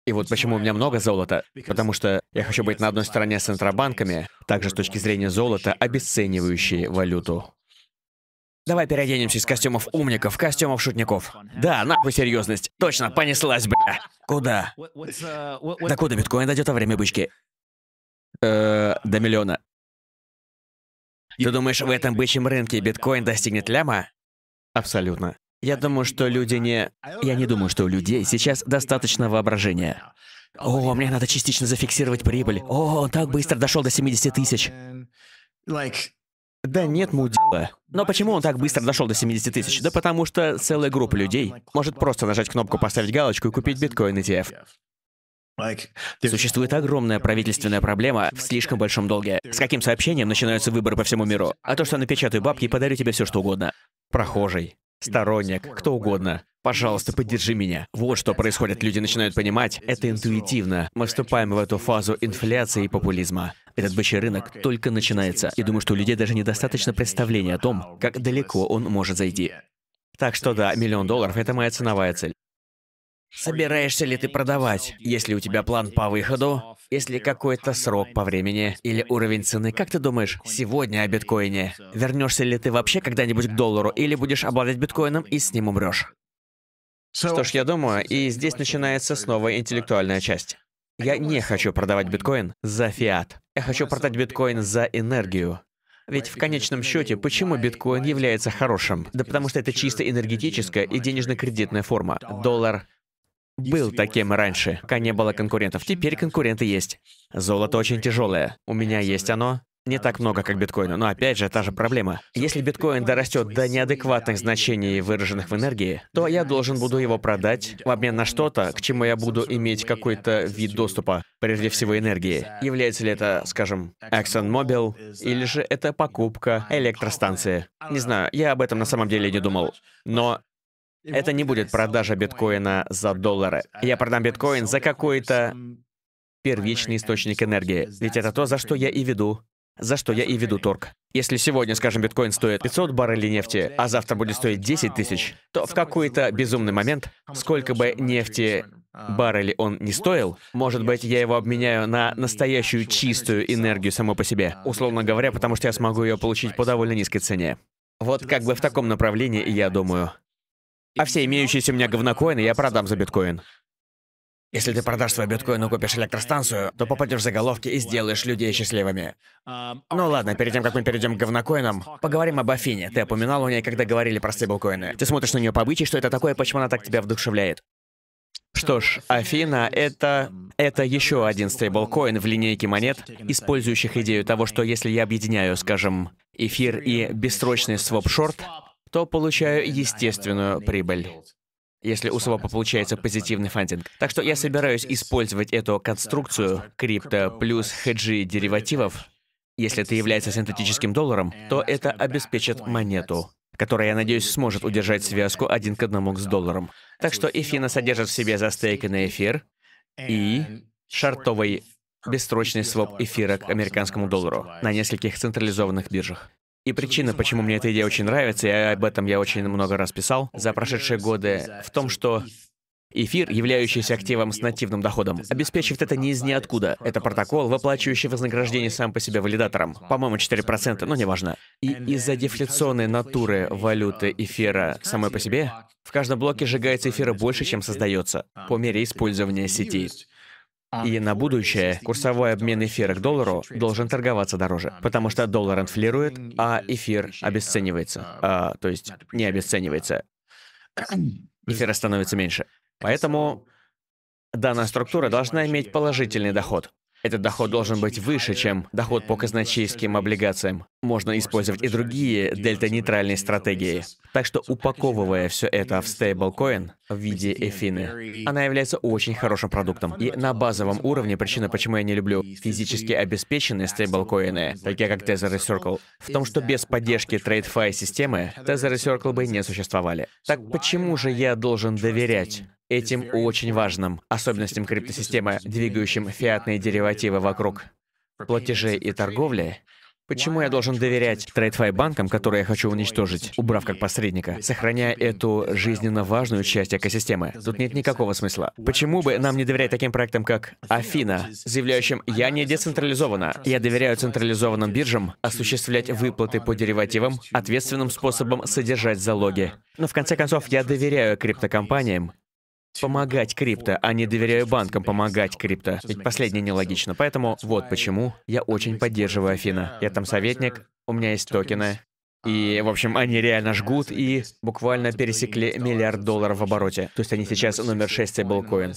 И вот почему у меня много золота. Потому что я хочу быть на одной стороне с центробанками, также с точки зрения золота, обесценивающей валюту. Давай переоденемся из костюмов умников, костюмов шутников. Да, нахуй серьезность. Точно, понеслась, бля. Куда? Uh, да куда биткоин дойдет во время бычки? Э, до миллиона. Ты думаешь, в этом бычьем рынке биткоин достигнет ляма? Абсолютно. Я думаю, что люди не... Я не думаю, что у людей сейчас достаточно воображения. О, мне надо частично зафиксировать прибыль. О, он так быстро дошел до 70 тысяч. Да нет, мудила. Но почему он так быстро дошел до 70 тысяч? Да потому что целая группа людей может просто нажать кнопку «Поставить галочку» и купить биткоин ETF. Существует огромная правительственная проблема в слишком большом долге. С каким сообщением начинаются выборы по всему миру? А то, что напечатаю бабки и подарю тебе все, что угодно. Прохожий, сторонник, кто угодно. Пожалуйста, поддержи меня. Вот что происходит. Люди начинают понимать, это интуитивно. Мы вступаем в эту фазу инфляции и популизма. Этот бычий рынок только начинается. И думаю, что у людей даже недостаточно представления о том, как далеко он может зайти. Так что да, миллион долларов — это моя ценовая цель. Собираешься ли ты продавать? Если у тебя план по выходу? Если какой-то срок по времени или уровень цены? Как ты думаешь, сегодня о биткоине? Вернешься ли ты вообще когда-нибудь к доллару или будешь обладать биткоином и с ним умрешь? Что ж, я думаю, и здесь начинается снова интеллектуальная часть. Я не хочу продавать биткоин за фиат. Я хочу продать биткоин за энергию. Ведь в конечном счете, почему биткоин является хорошим? Да потому что это чисто энергетическая и денежно-кредитная форма. Доллар был таким раньше, пока не было конкурентов. Теперь конкуренты есть. Золото очень тяжелое. У меня есть оно. Не так много, как биткоина, но опять же, та же проблема. Если биткоин дорастет до неадекватных значений, выраженных в энергии, то я должен буду его продать в обмен на что-то, к чему я буду иметь какой-то вид доступа, прежде всего энергии. Является ли это, скажем, ExxonMobil, или же это покупка электростанции? Не знаю, я об этом на самом деле не думал. Но это не будет продажа биткоина за доллары. Я продам биткоин за какой-то первичный источник энергии. Ведь это то, за что я и веду. За что я и веду торг. Если сегодня, скажем, биткоин стоит 500 баррелей нефти, а завтра будет стоить 10 тысяч, то в какой-то безумный момент, сколько бы нефти баррелей он не стоил, может быть, я его обменяю на настоящую чистую энергию само по себе, условно говоря, потому что я смогу ее получить по довольно низкой цене. Вот как бы в таком направлении я думаю. А все имеющиеся у меня говнокоины я продам за биткоин. Если ты продашь свой биткоин и купишь электростанцию, то попадешь в заголовки и сделаешь людей счастливыми. Ну ладно, перед тем, как мы перейдем к говнокоинам, поговорим об Афине. Ты упоминал у ней, когда говорили про стейблкоины. Ты смотришь на нее по обычаю, что это такое, почему она так тебя вдохновляет. Что ж, Афина — это... это еще один стейблкоин в линейке монет, использующих идею того, что если я объединяю, скажем, эфир и бессрочный своп-шорт, то получаю естественную прибыль если у свопа получается позитивный фандинг. Так что я собираюсь использовать эту конструкцию крипто плюс хеджи деривативов. Если это является синтетическим долларом, то это обеспечит монету, которая, я надеюсь, сможет удержать связку один к одному с долларом. Так что эфина содержит в себе застейканный эфир и шартовый бессрочный своп эфира к американскому доллару на нескольких централизованных биржах. И причина, почему мне эта идея очень нравится, и об этом я очень много раз писал за прошедшие годы, в том, что Эфир, являющийся активом с нативным доходом, обеспечивает это не из ниоткуда. Это протокол, выплачивающий вознаграждение сам по себе валидаторам. По-моему, 4%, но неважно. И из-за дефляционной натуры валюты эфира самой по себе, в каждом блоке сжигается эфира больше, чем создается, по мере использования сети. И на будущее курсовой обмен эфира к доллару должен торговаться дороже, потому что доллар инфлирует, а эфир обесценивается. А, то есть не обесценивается. Эфира становится меньше. Поэтому данная структура должна иметь положительный доход. Этот доход должен быть выше, чем доход по казначейским облигациям. Можно использовать и другие дельта-нейтральные стратегии. Так что упаковывая все это в стейблкоин в виде эфины, она является очень хорошим продуктом. И на базовом уровне причина, почему я не люблю физически обеспеченные стейблкоины, такие как Tether и Circle, в том, что без поддержки TradeFi системы Tether и Circle бы не существовали. Так почему же я должен доверять этим очень важным особенностям криптосистемы, двигающим фиатные деривативы вокруг платежей и торговли, Почему я должен доверять TradeFi банкам, которые я хочу уничтожить, убрав как посредника, сохраняя эту жизненно важную часть экосистемы? Тут нет никакого смысла. Почему бы нам не доверять таким проектам, как Афина, заявляющим «Я не децентрализована, я доверяю централизованным биржам осуществлять выплаты по деривативам, ответственным способом содержать залоги». Но в конце концов, я доверяю криптокомпаниям, помогать крипто, а не доверяю банкам помогать крипто. Ведь последнее нелогично. Поэтому вот почему я очень поддерживаю Афина. Я там советник, у меня есть токены. И, в общем, они реально жгут и буквально пересекли миллиард долларов в обороте. То есть они сейчас номер 6 стейблкоин.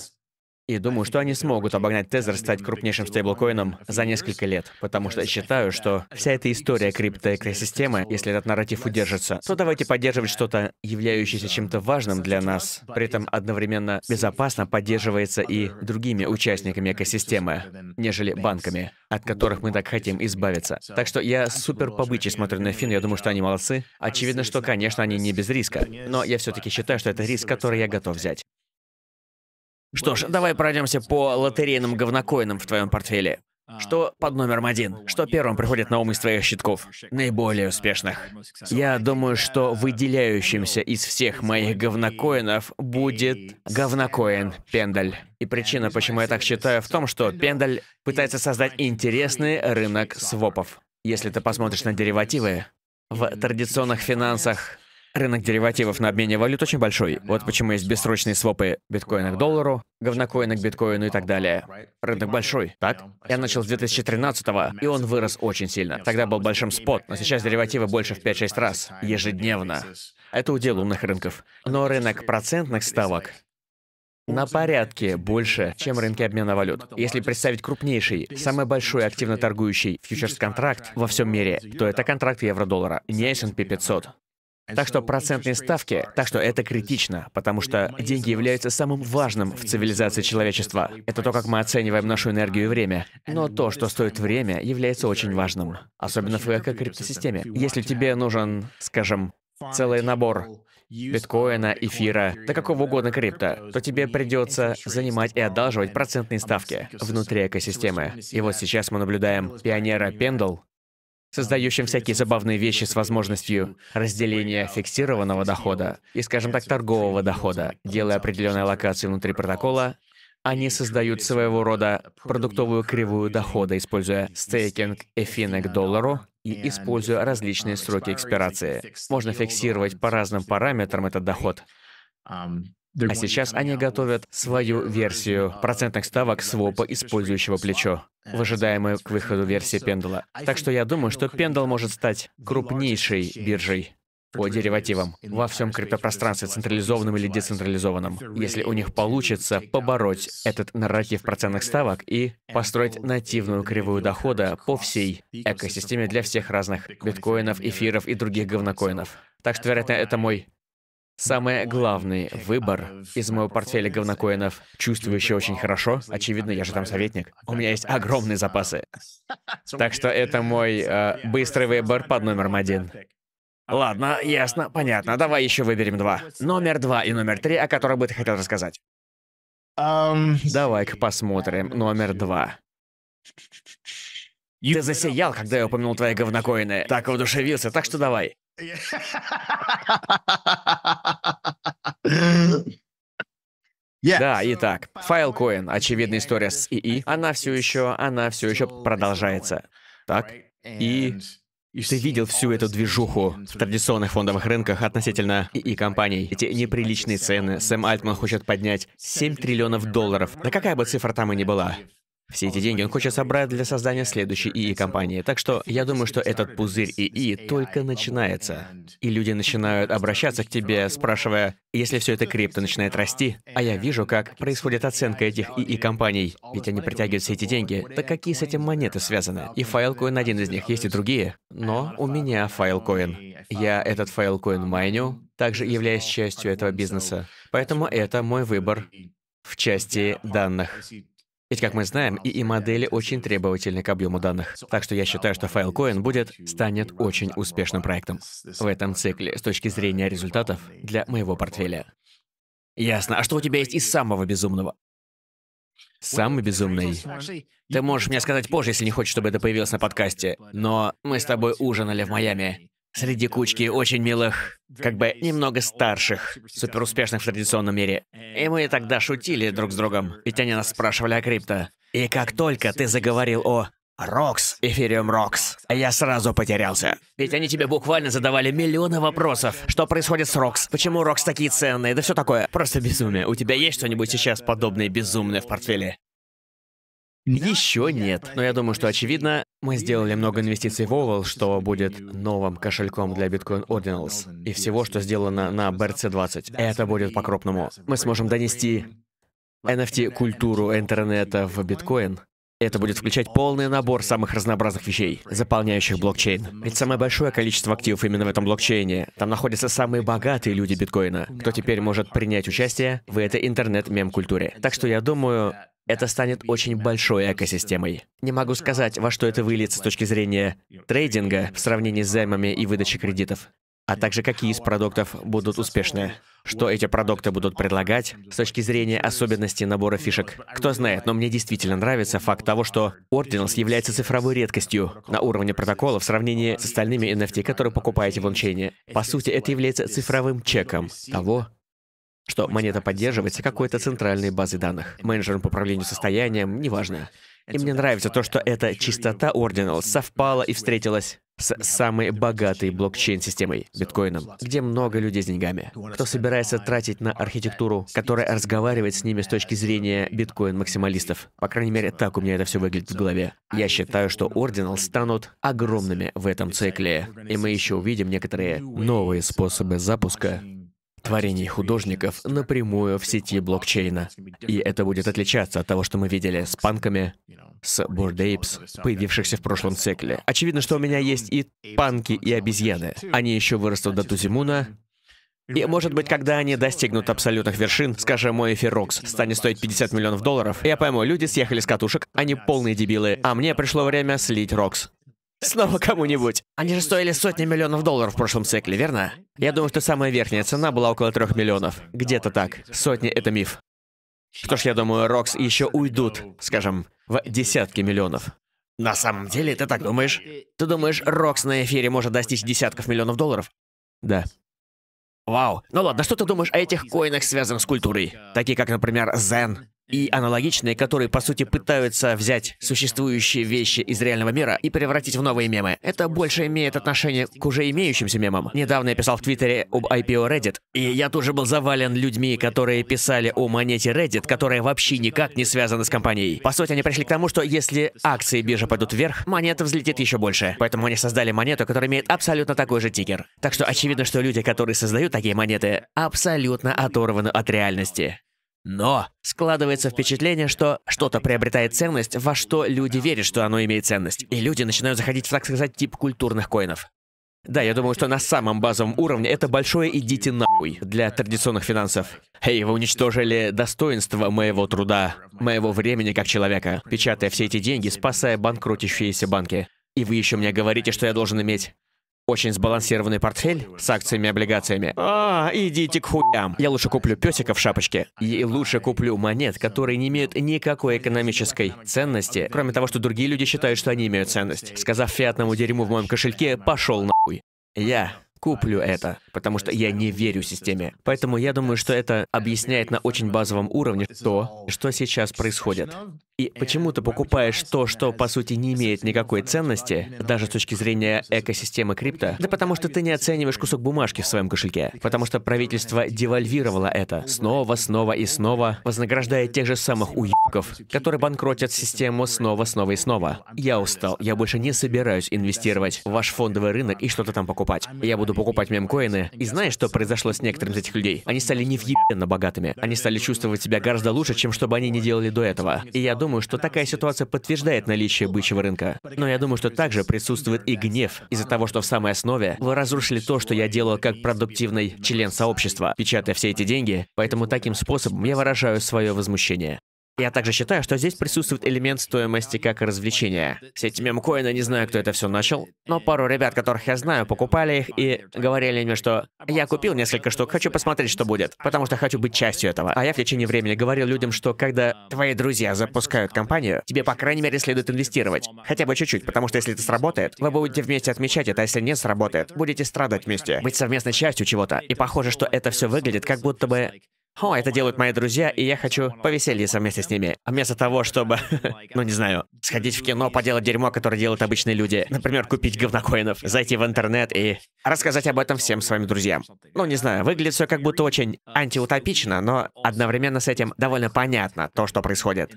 И думаю, что они смогут обогнать Тезер, стать крупнейшим стейблкоином за несколько лет. Потому что считаю, что вся эта история криптоэкосистемы, если этот нарратив удержится, то давайте поддерживать что-то, являющееся чем-то важным для нас. При этом одновременно безопасно поддерживается и другими участниками экосистемы, нежели банками, от которых мы так хотим избавиться. Так что я супер побыче смотрю на Фин, я думаю, что они молодцы. Очевидно, что, конечно, они не без риска. Но я все-таки считаю, что это риск, который я готов взять. Что ж, давай пройдемся по лотерейным говнокоинам в твоем портфеле. Что под номером один? Что первым приходит на ум из твоих щитков? Наиболее успешных. Я думаю, что выделяющимся из всех моих говнокоинов будет говнокоин Пендаль. И причина, почему я так считаю, в том, что Пендаль пытается создать интересный рынок свопов. Если ты посмотришь на деривативы, в традиционных финансах Рынок деривативов на обмене валют очень большой. Вот почему есть бессрочные свопы биткоина к доллару, говнокоина к биткоину и так далее. Рынок большой, так? Я начал с 2013-го, и он вырос очень сильно. Тогда был большим спот, но сейчас деривативы больше в 5-6 раз, ежедневно. Это удел умных рынков. Но рынок процентных ставок на порядке больше, чем рынки обмена валют. Если представить крупнейший, самый большой активно торгующий фьючерс-контракт во всем мире, то это контракт евро-доллара, не S&P 500. Так что процентные ставки, так что это критично, потому что деньги являются самым важным в цивилизации человечества. Это то, как мы оцениваем нашу энергию и время. Но то, что стоит время, является очень важным. Особенно в эко-криптосистеме. Если тебе нужен, скажем, целый набор биткоина, эфира, да какого угодно крипто, то тебе придется занимать и одалживать процентные ставки внутри экосистемы. И вот сейчас мы наблюдаем пионера Пендл, создающим всякие забавные вещи с возможностью разделения фиксированного дохода и, скажем так, торгового дохода, делая определенные локации внутри протокола, они создают своего рода продуктовую кривую дохода, используя стейкинг эфина к доллару и используя различные сроки экспирации. Можно фиксировать по разным параметрам этот доход. А сейчас они готовят свою версию процентных ставок свопа, использующего плечо, в ожидаемую к выходу версии Пендала. Так что я думаю, что Пендал может стать крупнейшей биржей по деривативам во всем криптопространстве, централизованном или децентрализованном, если у них получится побороть этот нарратив процентных ставок и построить нативную кривую дохода по всей экосистеме для всех разных биткоинов, эфиров и других говнокоинов. Так что, вероятно, это мой Самый главный выбор из моего портфеля говнокоинов, чувствующий очень хорошо, очевидно, я же там советник, у меня есть огромные запасы. Так что это мой э, быстрый выбор под номером один. Ладно, ясно, понятно. Давай еще выберем два. Номер два и номер три, о которых бы ты хотел рассказать. Давай-ка посмотрим. Номер два. Ты засиял, когда я упомянул твои говнокоины. Так воодушевился, так что давай. Yeah. Да, итак, файлкоин, очевидная история с ИИ, она все еще, она все еще продолжается. Так? И ты видел всю эту движуху в традиционных фондовых рынках относительно и компаний Эти неприличные цены. Сэм Альтман хочет поднять 7 триллионов долларов. Да какая бы цифра там и ни была все эти деньги он хочет собрать для создания следующей ИИ-компании. Так что я думаю, что этот пузырь ИИ только начинается. И люди начинают обращаться к тебе, спрашивая, если все это крипто начинает расти, а я вижу, как происходит оценка этих ИИ-компаний, ведь они притягивают все эти деньги, так какие с этим монеты связаны? И файлкоин один из них, есть и другие. Но у меня файлкоин. Я этот файлкоин майню, также являясь частью этого бизнеса. Поэтому это мой выбор в части данных. Ведь, как мы знаем, ИИ-модели очень требовательны к объему данных. Так что я считаю, что Filecoin будет, станет очень успешным проектом в этом цикле с точки зрения результатов для моего портфеля. Ясно. А что у тебя есть из самого безумного? Самый безумный. Ты можешь мне сказать позже, если не хочешь, чтобы это появилось на подкасте. Но мы с тобой ужинали в Майами среди кучки очень милых, как бы немного старших, суперуспешных в традиционном мире. И мы тогда шутили друг с другом, ведь они нас спрашивали о крипто. И как только ты заговорил о Рокс, Эфириум Рокс. Я сразу потерялся. Ведь они тебе буквально задавали миллионы вопросов. Что происходит с Рокс? Почему Рокс такие ценные? Да все такое. Просто безумие. У тебя есть что-нибудь сейчас подобное безумное в портфеле? Еще нет, но я думаю, что очевидно, мы сделали много инвестиций в Oval, что будет новым кошельком для Bitcoin Ordinals и всего, что сделано на BRC20. Это будет по-крупному. Мы сможем донести NFT-культуру интернета в биткоин это будет включать полный набор самых разнообразных вещей, заполняющих блокчейн. Ведь самое большое количество активов именно в этом блокчейне. Там находятся самые богатые люди биткоина, кто теперь может принять участие в этой интернет-мем-культуре. Так что я думаю, это станет очень большой экосистемой. Не могу сказать, во что это выльется с точки зрения трейдинга в сравнении с займами и выдачей кредитов а также какие из продуктов будут успешны, что эти продукты будут предлагать с точки зрения особенностей набора фишек. Кто знает, но мне действительно нравится факт того, что Ordinals является цифровой редкостью на уровне протокола в сравнении с остальными NFT, которые покупаете в ончейне. По сути, это является цифровым чеком того, что монета поддерживается какой-то центральной базой данных, менеджером по управлению состоянием, неважно. И мне нравится то, что эта чистота Ordinal совпала и встретилась с самой богатой блокчейн-системой, биткоином, где много людей с деньгами, кто собирается тратить на архитектуру, которая разговаривает с ними с точки зрения биткоин-максималистов. По крайней мере, так у меня это все выглядит в голове. Я считаю, что Ordinal станут огромными в этом цикле, и мы еще увидим некоторые новые способы запуска творений художников напрямую в сети блокчейна. И это будет отличаться от того, что мы видели с панками, с Бурдейпс, появившихся в прошлом цикле. Очевидно, что у меня есть и панки, и обезьяны. Они еще вырастут до Тузимуна, и, может быть, когда они достигнут абсолютных вершин, скажем, мой эфирокс станет стоить 50 миллионов долларов, я пойму, люди съехали с катушек, они полные дебилы, а мне пришло время слить Рокс. Снова кому-нибудь. Они же стоили сотни миллионов долларов в прошлом цикле, верно? Я думаю, что самая верхняя цена была около трех миллионов. Где-то так. Сотни — это миф. Что ж, я думаю, Рокс еще уйдут, скажем, в десятки миллионов. На самом деле, ты так думаешь? Ты думаешь, Рокс на эфире может достичь десятков миллионов долларов? Да. Вау. Ну ладно, что ты думаешь о этих коинах, связанных с культурой? Такие как, например, Зен, и аналогичные, которые, по сути, пытаются взять существующие вещи из реального мира и превратить в новые мемы. Это больше имеет отношение к уже имеющимся мемам. Недавно я писал в Твиттере об IPO Reddit, и я тоже был завален людьми, которые писали о монете Reddit, которая вообще никак не связана с компанией. По сути, они пришли к тому, что если акции биржи пойдут вверх, монета взлетит еще больше. Поэтому они создали монету, которая имеет абсолютно такой же тикер. Так что очевидно, что люди, которые создают такие монеты, абсолютно оторваны от реальности. Но складывается впечатление, что что-то приобретает ценность, во что люди верят, что оно имеет ценность. И люди начинают заходить в, так сказать, тип культурных коинов. Да, я думаю, что на самом базовом уровне это большое «идите нахуй» для традиционных финансов. Эй, вы уничтожили достоинство моего труда, моего времени как человека, печатая все эти деньги, спасая банкротящиеся банки. И вы еще мне говорите, что я должен иметь очень сбалансированный портфель с акциями и облигациями. А, идите к хуям. Я лучше куплю песика в шапочке. И лучше куплю монет, которые не имеют никакой экономической ценности, кроме того, что другие люди считают, что они имеют ценность. Сказав фиатному дерьму в моем кошельке, пошел нахуй. Я куплю это, потому что я не верю системе. Поэтому я думаю, что это объясняет на очень базовом уровне то, что сейчас происходит. И почему ты покупаешь то, что по сути не имеет никакой ценности, даже с точки зрения экосистемы крипто? Да потому что ты не оцениваешь кусок бумажки в своем кошельке. Потому что правительство девальвировало это снова, снова и снова, вознаграждая тех же самых уебков, которые банкротят систему снова, снова и снова. Я устал, я больше не собираюсь инвестировать в ваш фондовый рынок и что-то там покупать. Я буду покупать мемкоины. И знаешь, что произошло с некоторыми из этих людей? Они стали невъебенно богатыми. Они стали чувствовать себя гораздо лучше, чем чтобы они не делали до этого. И я думаю, думаю, что такая ситуация подтверждает наличие бычьего рынка. Но я думаю, что также присутствует и гнев из-за того, что в самой основе вы разрушили то, что я делаю как продуктивный член сообщества, печатая все эти деньги, поэтому таким способом я выражаю свое возмущение. Я также считаю, что здесь присутствует элемент стоимости как развлечения. Все эти мемкоины, не знаю, кто это все начал, но пару ребят, которых я знаю, покупали их и говорили мне, что «я купил несколько штук, хочу посмотреть, что будет, потому что хочу быть частью этого». А я в течение времени говорил людям, что когда твои друзья запускают компанию, тебе, по крайней мере, следует инвестировать. Хотя бы чуть-чуть, потому что если это сработает, вы будете вместе отмечать это, а если не сработает, будете страдать вместе, быть совместной частью чего-то. И похоже, что это все выглядит как будто бы о, это делают мои друзья, и я хочу повеселиться вместе с ними. вместо того, чтобы, ну не знаю, сходить в кино, поделать дерьмо, которое делают обычные люди. Например, купить говнокоинов, зайти в интернет и рассказать об этом всем своим друзьям. Ну не знаю, выглядит все как будто очень антиутопично, но одновременно с этим довольно понятно то, что происходит.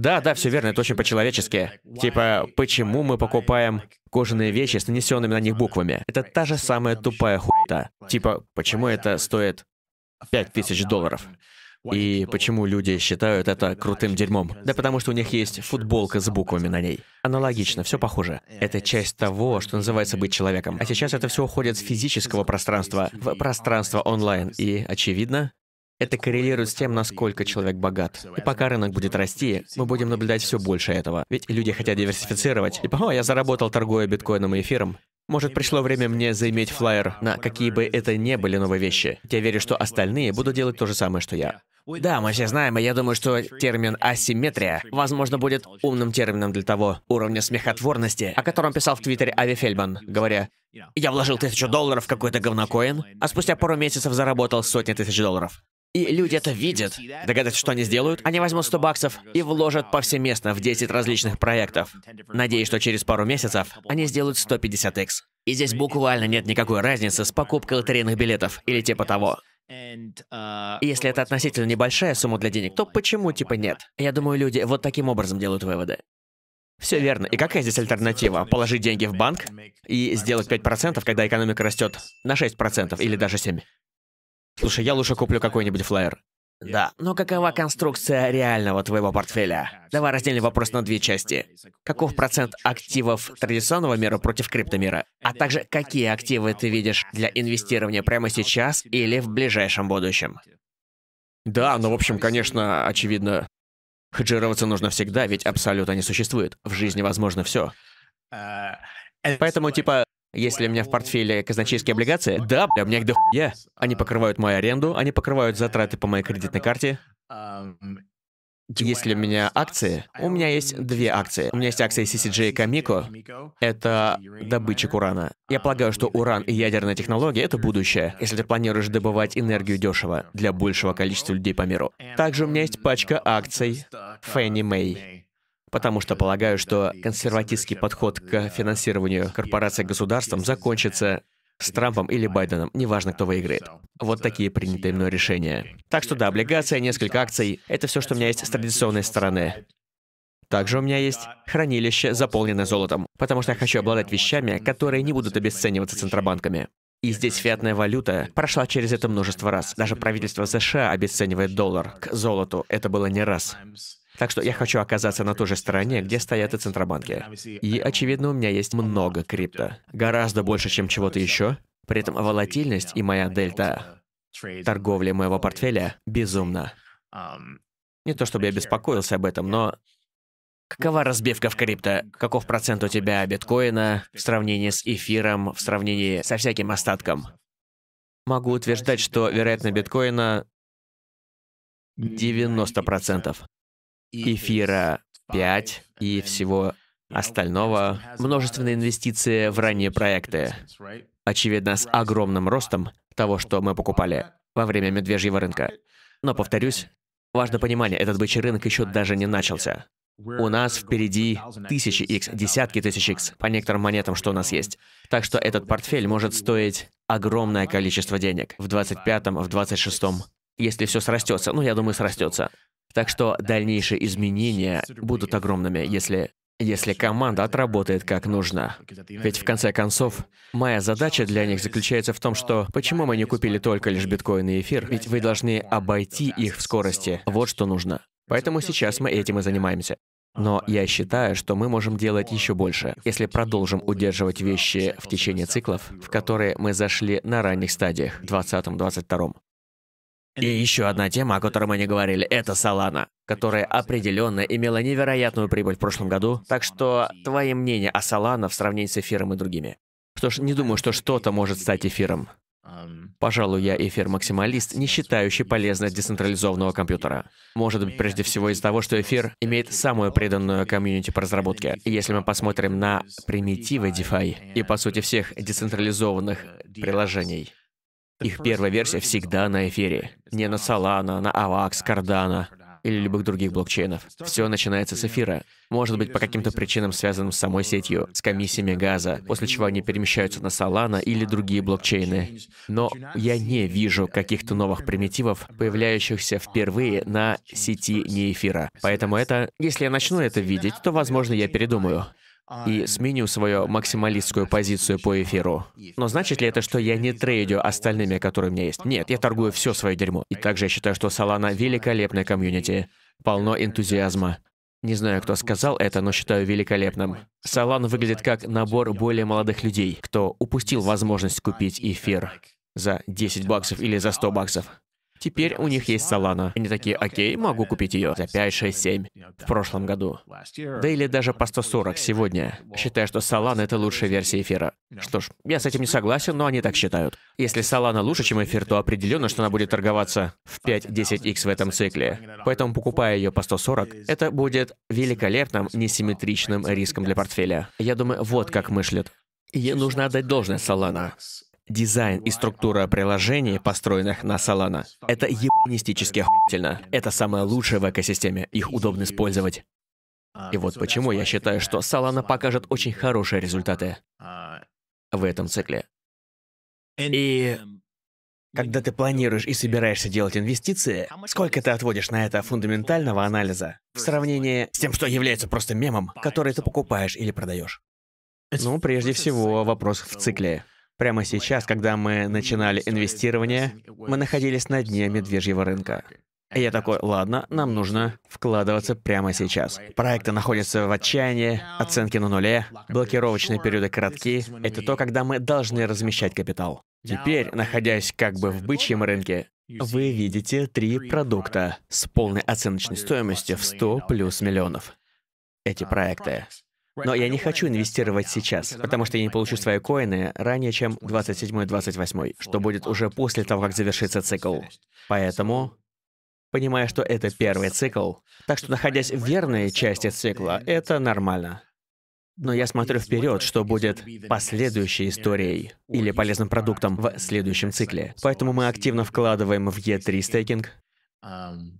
Да, да, все верно, это очень по-человечески. Типа, почему мы покупаем кожаные вещи с нанесенными на них буквами? Это та же самая тупая хуйта. Типа, почему это стоит 5000 долларов. И почему люди считают это крутым дерьмом? Да потому что у них есть футболка с буквами на ней. Аналогично, все похоже. Это часть того, что называется быть человеком. А сейчас это все уходит с физического пространства в пространство онлайн. И, очевидно, это коррелирует с тем, насколько человек богат. И пока рынок будет расти, мы будем наблюдать все больше этого. Ведь люди хотят диверсифицировать. Типа, о, я заработал, торгуя биткоином и эфиром. Может, пришло время мне заиметь флайер на какие бы это ни были новые вещи. Я верю, что остальные будут делать то же самое, что я. Да, мы все знаем, и я думаю, что термин «асимметрия», возможно, будет умным термином для того уровня смехотворности, о котором писал в Твиттере Ави Фельдман, говоря, «Я вложил тысячу долларов в какой-то говнокоин, а спустя пару месяцев заработал сотни тысяч долларов». И люди это видят. Догадаться, что они сделают? Они возьмут 100 баксов и вложат повсеместно в 10 различных проектов. Надеюсь, что через пару месяцев они сделают 150x. И здесь буквально нет никакой разницы с покупкой лотерейных билетов или типа того. Uh, и если это относительно небольшая сумма для денег, то почему типа нет? Я думаю, люди вот таким образом делают выводы. Все верно. И какая здесь альтернатива? Положить деньги в банк и сделать 5%, когда экономика растет на 6% или даже 7%. Слушай, я лучше куплю какой-нибудь флайер. Да, но какова конструкция реального твоего портфеля? Давай разделим вопрос на две части. Каков процент активов традиционного мира против криптомира? А также, какие активы ты видишь для инвестирования прямо сейчас или в ближайшем будущем? Да, ну в общем, конечно, очевидно, хеджироваться нужно всегда, ведь абсолютно не существует. В жизни возможно все. Э, Поэтому, типа, если у меня в портфеле казначейские облигации, да, бля, у меня их дохуя. Они покрывают мою аренду, они покрывают затраты по моей кредитной карте. Если у меня акции, у меня есть две акции. У меня есть акции CCJ и Камико. Это добытчик урана. Я полагаю, что уран и ядерная технология — это будущее, если ты планируешь добывать энергию дешево для большего количества людей по миру. Также у меня есть пачка акций Фенни Мэй потому что полагаю, что консерватистский подход к финансированию корпораций государством закончится с Трампом или Байденом, неважно, кто выиграет. Вот такие принятые мной решения. Так что да, облигация, несколько акций — это все, что у меня есть с традиционной стороны. Также у меня есть хранилище, заполненное золотом, потому что я хочу обладать вещами, которые не будут обесцениваться центробанками. И здесь фиатная валюта прошла через это множество раз. Даже правительство США обесценивает доллар к золоту. Это было не раз. Так что я хочу оказаться на той же стороне, где стоят и центробанки. И, очевидно, у меня есть много крипто. Гораздо больше, чем чего-то еще. При этом волатильность и моя дельта торговли моего портфеля безумна. Не то чтобы я беспокоился об этом, но Какова разбивка в крипто? Каков процент у тебя биткоина в сравнении с эфиром, в сравнении со всяким остатком? Могу утверждать, что вероятно биткоина 90%. процентов эфира 5 и всего остального, множественные инвестиции в ранние проекты. Очевидно, с огромным ростом того, что мы покупали во время медвежьего рынка. Но, uh, повторюсь, важно понимание, этот бычий рынок еще даже не начался. У нас впереди тысячи X, десятки тысяч X по некоторым монетам, что у нас uh, есть. Так что этот портфель может стоить огромное количество денег в 25-м, в 26-м, если все срастется. Ну, я думаю, срастется. Так что дальнейшие изменения будут огромными, если если команда отработает как нужно. Ведь в конце концов, моя задача для них заключается в том, что почему мы не купили только лишь биткоин и эфир, ведь вы должны обойти их в скорости. Вот что нужно. Поэтому сейчас мы этим и занимаемся. Но я считаю, что мы можем делать еще больше, если продолжим удерживать вещи в течение циклов, в которые мы зашли на ранних стадиях, 20-22. И еще одна тема, о которой мы не говорили, это Solana, которая определенно имела невероятную прибыль в прошлом году, так что твое мнение о Solana в сравнении с эфиром и другими. Что ж, не думаю, что что-то может стать эфиром. Пожалуй, я эфир-максималист, не считающий полезность децентрализованного компьютера. Может быть, прежде всего из-за того, что эфир имеет самую преданную комьюнити по разработке. И если мы посмотрим на примитивы DeFi и, по сути, всех децентрализованных приложений, их первая версия всегда на эфире. Не на Solana, на AVAX, Cardano или любых других блокчейнов. Все начинается с эфира. Может быть, по каким-то причинам связанным с самой сетью, с комиссиями газа, после чего они перемещаются на Solana или другие блокчейны. Но я не вижу каких-то новых примитивов, появляющихся впервые на сети не эфира. Поэтому это... Если я начну это видеть, то, возможно, я передумаю и сменю свою максималистскую позицию по эфиру. Но значит ли это, что я не трейдю остальными, которые у меня есть? Нет, я торгую все свое дерьмо. И также я считаю, что Solana — великолепная комьюнити, полно энтузиазма. Не знаю, кто сказал это, но считаю великолепным. Салан выглядит как набор более молодых людей, кто упустил возможность купить эфир за 10 баксов или за 100 баксов. Теперь у них есть Solana. Они такие, окей, могу купить ее за 5, 6, 7 в прошлом году. Да или даже по 140 сегодня. Считаю, что Solana — это лучшая версия эфира. Что ж, я с этим не согласен, но они так считают. Если Solana лучше, чем эфир, то определенно, что она будет торговаться в 5-10x в этом цикле. Поэтому, покупая ее по 140, это будет великолепным несимметричным риском для портфеля. Я думаю, вот как мыслят. Ей нужно отдать должное Солана дизайн и структура приложений, построенных на Solana, это ебанистически охуительно. Это самое лучшее в экосистеме, их удобно использовать. И вот почему я считаю, что Solana покажет очень хорошие результаты в этом цикле. И когда ты планируешь и собираешься делать инвестиции, сколько ты отводишь на это фундаментального анализа в сравнении с тем, что является просто мемом, который ты покупаешь или продаешь? Ну, прежде всего, вопрос в цикле. Прямо сейчас, когда мы начинали инвестирование, мы находились на дне медвежьего рынка. И я такой, ладно, нам нужно вкладываться прямо сейчас. Проекты находятся в отчаянии, оценки на нуле, блокировочные периоды коротки. Это то, когда мы должны размещать капитал. Теперь, находясь как бы в бычьем рынке, вы видите три продукта с полной оценочной стоимостью в 100 плюс миллионов. Эти проекты. Но я не хочу инвестировать сейчас, потому что я не получу свои коины ранее, чем 27-28, что будет уже после того, как завершится цикл. Поэтому, понимая, что это первый цикл, так что находясь в верной части цикла, это нормально. Но я смотрю вперед, что будет последующей историей или полезным продуктом в следующем цикле. Поэтому мы активно вкладываем в E3 стейкинг, um,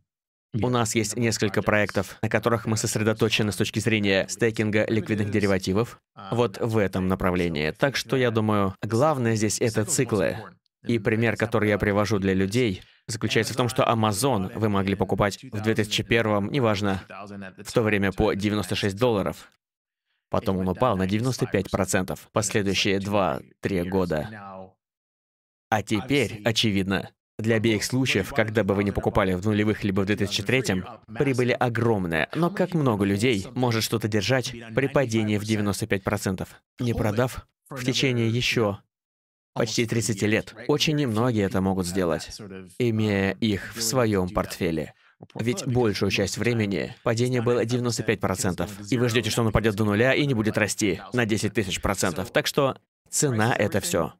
у нас есть несколько проектов, на которых мы сосредоточены с точки зрения стейкинга ликвидных деривативов вот в этом направлении. Так что я думаю, главное здесь это циклы. И пример, который я привожу для людей, заключается в том, что Amazon вы могли покупать в 2001, неважно, в то время по 96 долларов. Потом он упал на 95% последующие 2-3 года. А теперь, очевидно, для обеих случаев, когда бы вы не покупали в нулевых либо в 2003, прибыли огромные, но как много людей может что-то держать при падении в 95%, не продав в течение еще почти 30 лет. Очень немногие это могут сделать, имея их в своем портфеле. Ведь большую часть времени падение было 95%, и вы ждете, что оно пойдет до нуля и не будет расти на 10 тысяч процентов. Так что цена — это все.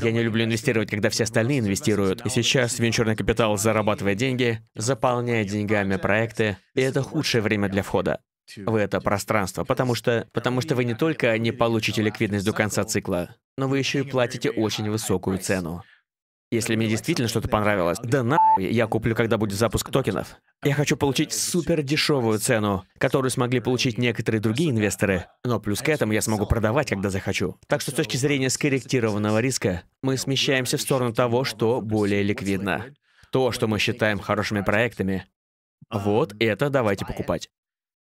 Я не люблю инвестировать, когда все остальные инвестируют. И сейчас венчурный капитал зарабатывает деньги, заполняет деньгами проекты, и это худшее время для входа в это пространство, потому что, потому что вы не только не получите ликвидность до конца цикла, но вы еще и платите очень высокую цену. Если мне действительно что-то понравилось, да нахуй я куплю, когда будет запуск токенов. Я хочу получить супер дешевую цену, которую смогли получить некоторые другие инвесторы. Но плюс к этому я смогу продавать, когда захочу. Так что с точки зрения скорректированного риска, мы смещаемся в сторону того, что более ликвидно. То, что мы считаем хорошими проектами. Вот это давайте покупать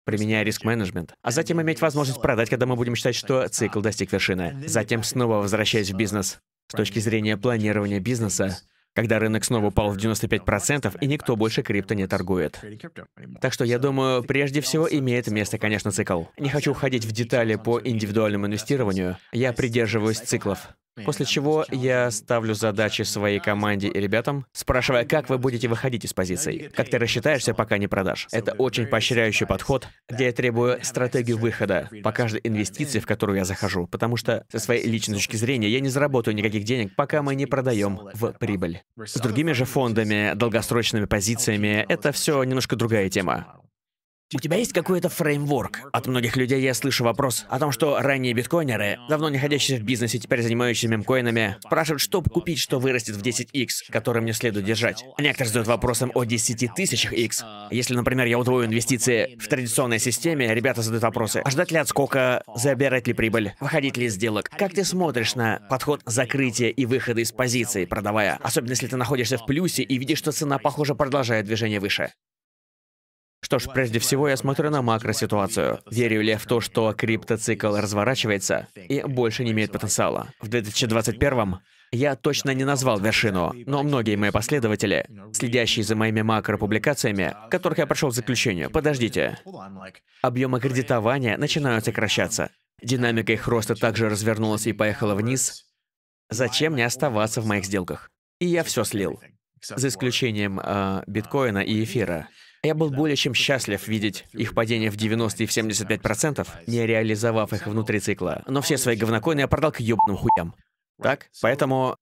применяя риск-менеджмент, а затем иметь возможность продать, когда мы будем считать, что цикл достиг вершины. Затем снова возвращаясь в бизнес. С точки зрения планирования бизнеса, когда рынок снова упал в 95%, и никто больше крипто не торгует. Так что я думаю, прежде всего имеет место, конечно, цикл. Не хочу уходить в детали по индивидуальному инвестированию, я придерживаюсь циклов. После чего я ставлю задачи своей команде и ребятам, спрашивая, как вы будете выходить из позиций, как ты рассчитаешься, пока не продашь. Это очень поощряющий подход, где я требую стратегию выхода по каждой инвестиции, в которую я захожу, потому что со своей личной точки зрения я не заработаю никаких денег, пока мы не продаем в прибыль. С другими же фондами, долгосрочными позициями, это все немножко другая тема. У тебя есть какой-то фреймворк? От многих людей я слышу вопрос о том, что ранние биткоинеры, давно не находящиеся в бизнесе, теперь занимающиеся мемкоинами, спрашивают, что купить, что вырастет в 10x, который мне следует держать. Некоторые задают вопросом о 10 тысячах x. Если, например, я удвою инвестиции в традиционной системе, ребята задают вопросы, а ждать ли отскока, забирать ли прибыль, выходить ли из сделок. Как ты смотришь на подход закрытия и выхода из позиции продавая? Особенно если ты находишься в плюсе и видишь, что цена, похоже, продолжает движение выше. Что ж, прежде всего я смотрю на макроситуацию. Верю ли я в то, что криптоцикл разворачивается и больше не имеет потенциала? В 2021 м я точно не назвал вершину, но многие мои последователи, следящие за моими макропубликациями, которых я пришел к заключению, подождите, объемы кредитования начинают сокращаться. Динамика их роста также развернулась и поехала вниз. Зачем мне оставаться в моих сделках? И я все слил, за исключением э, биткоина и эфира. Я был более чем счастлив видеть их падение в 90 и в 75%, не реализовав их внутри цикла. Но все свои говнокоины я продал к ёбаным хуям. Так? Поэтому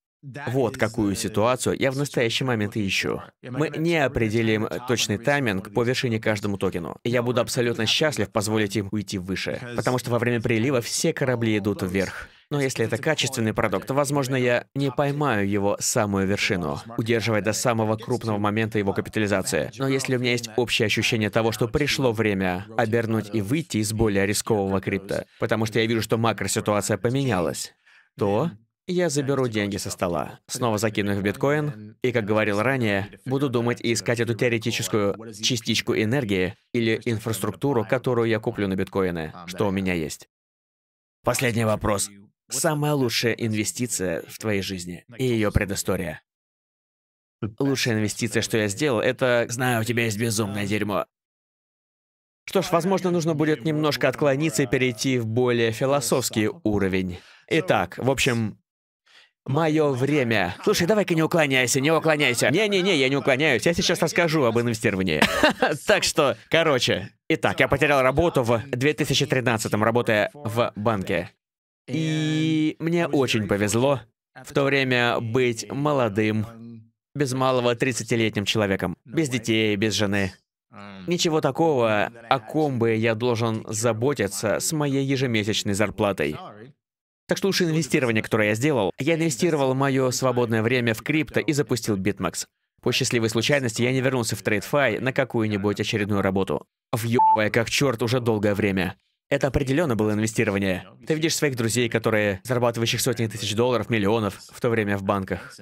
вот какую э, ситуацию я в настоящий момент ищу. Мы не определим точный тайминг по вершине каждому токену. Я буду абсолютно счастлив позволить им уйти выше, потому что во время прилива все корабли идут вверх. Но если это качественный продукт, возможно, я не поймаю его самую вершину, удерживая до самого крупного момента его капитализации. Но если у меня есть общее ощущение того, что пришло время обернуть и выйти из более рискового крипта, потому что я вижу, что макроситуация поменялась, то я заберу деньги со стола, снова закину их в биткоин, и, как говорил ранее, буду думать и искать эту теоретическую частичку энергии или инфраструктуру, которую я куплю на биткоины, что у меня есть. Последний вопрос. Самая лучшая инвестиция в твоей жизни и ее предыстория. Лучшая инвестиция, что я сделал, это... Знаю, у тебя есть безумное дерьмо. Что ж, возможно, нужно будет немножко отклониться и перейти в более философский уровень. Итак, в общем, мое время. Слушай, давай-ка не уклоняйся, не уклоняйся. Не-не-не, я не уклоняюсь. Я сейчас расскажу об инвестировании. Так что, короче. Итак, я потерял работу в 2013-м, работая в банке. И мне очень повезло в то время быть молодым, без малого 30-летним человеком, без детей, без жены. Ничего такого, о ком бы я должен заботиться с моей ежемесячной зарплатой. Так что лучшее инвестирование, которое я сделал, я инвестировал мое свободное время в крипто и запустил BitMEX. По счастливой случайности я не вернулся в TradeFi на какую-нибудь очередную работу. Въебывая как черт уже долгое время. Это определенно было инвестирование. Ты видишь своих друзей, которые зарабатывающих сотни тысяч долларов, миллионов, в то время в банках.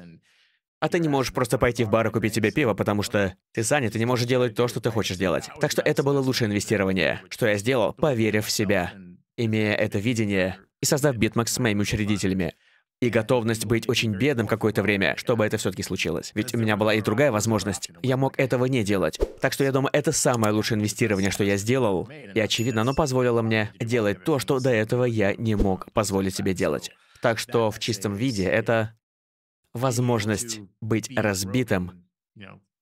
А ты не можешь просто пойти в бар и купить себе пиво, потому что ты занят и не можешь делать то, что ты хочешь делать. Так что это было лучшее инвестирование, что я сделал, поверив в себя имея это видение и создав Bitmax с моими учредителями, и готовность быть очень бедным какое-то время, чтобы это все-таки случилось. Ведь у меня была и другая возможность. Я мог этого не делать. Так что я думаю, это самое лучшее инвестирование, что я сделал. И очевидно, оно позволило мне делать то, что до этого я не мог позволить себе делать. Так что в чистом виде это возможность быть разбитым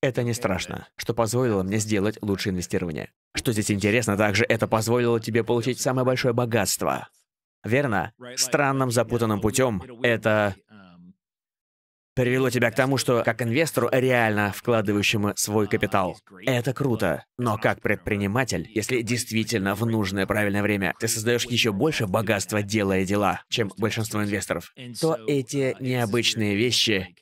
это не страшно, что позволило мне сделать лучшее инвестирование. Что здесь интересно также, это позволило тебе получить самое большое богатство. Верно? Странным запутанным путем это привело тебя к тому, что как инвестору, реально вкладывающему свой капитал, это круто. Но как предприниматель, если действительно в нужное правильное время ты создаешь еще больше богатства, делая дела, чем большинство инвесторов, то эти необычные вещи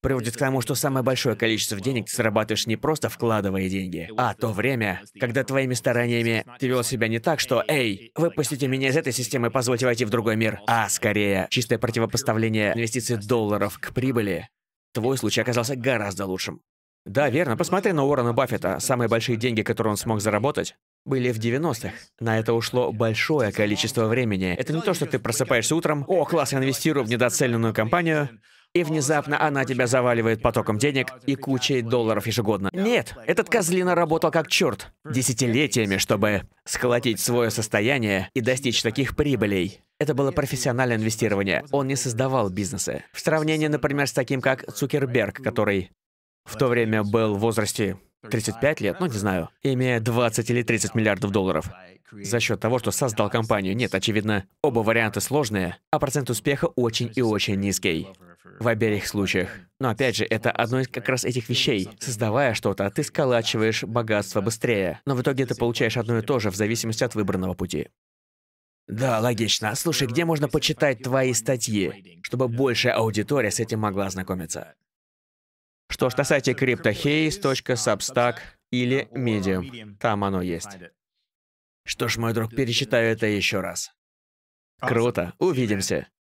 приводит к тому, что самое большое количество денег ты зарабатываешь не просто вкладывая деньги, а то время, когда твоими стараниями ты вел себя не так, что «Эй, выпустите меня из этой системы, позвольте войти в другой мир», а скорее чистое противопоставление инвестиций долларов к прибыли. Твой случай оказался гораздо лучшим. Да, верно. Посмотри на Уоррена Баффета. Самые большие деньги, которые он смог заработать, были в 90-х. На это ушло большое количество времени. Это не то, что ты просыпаешься утром, «О, класс, я инвестирую в недооцененную компанию», и внезапно она тебя заваливает потоком денег и кучей долларов ежегодно. Нет, этот козлина работал как черт, десятилетиями, чтобы сколотить свое состояние и достичь таких прибылей. Это было профессиональное инвестирование, он не создавал бизнесы. В сравнении, например, с таким как Цукерберг, который в то время был в возрасте 35 лет, ну не знаю, имея 20 или 30 миллиардов долларов за счет того, что создал компанию. Нет, очевидно, оба варианта сложные, а процент успеха очень и очень низкий в обеих случаях. Но опять же, это одно из как раз этих вещей. Создавая что-то, ты сколачиваешь богатство быстрее, но в итоге ты получаешь одно и то же в зависимости от выбранного пути. Да, логично. Слушай, где можно почитать твои статьи, чтобы большая аудитория с этим могла ознакомиться? Что ж, на сайте cryptohaze.substack или Medium. Там оно есть. Что ж, мой друг, перечитаю это еще раз. Круто. Увидимся.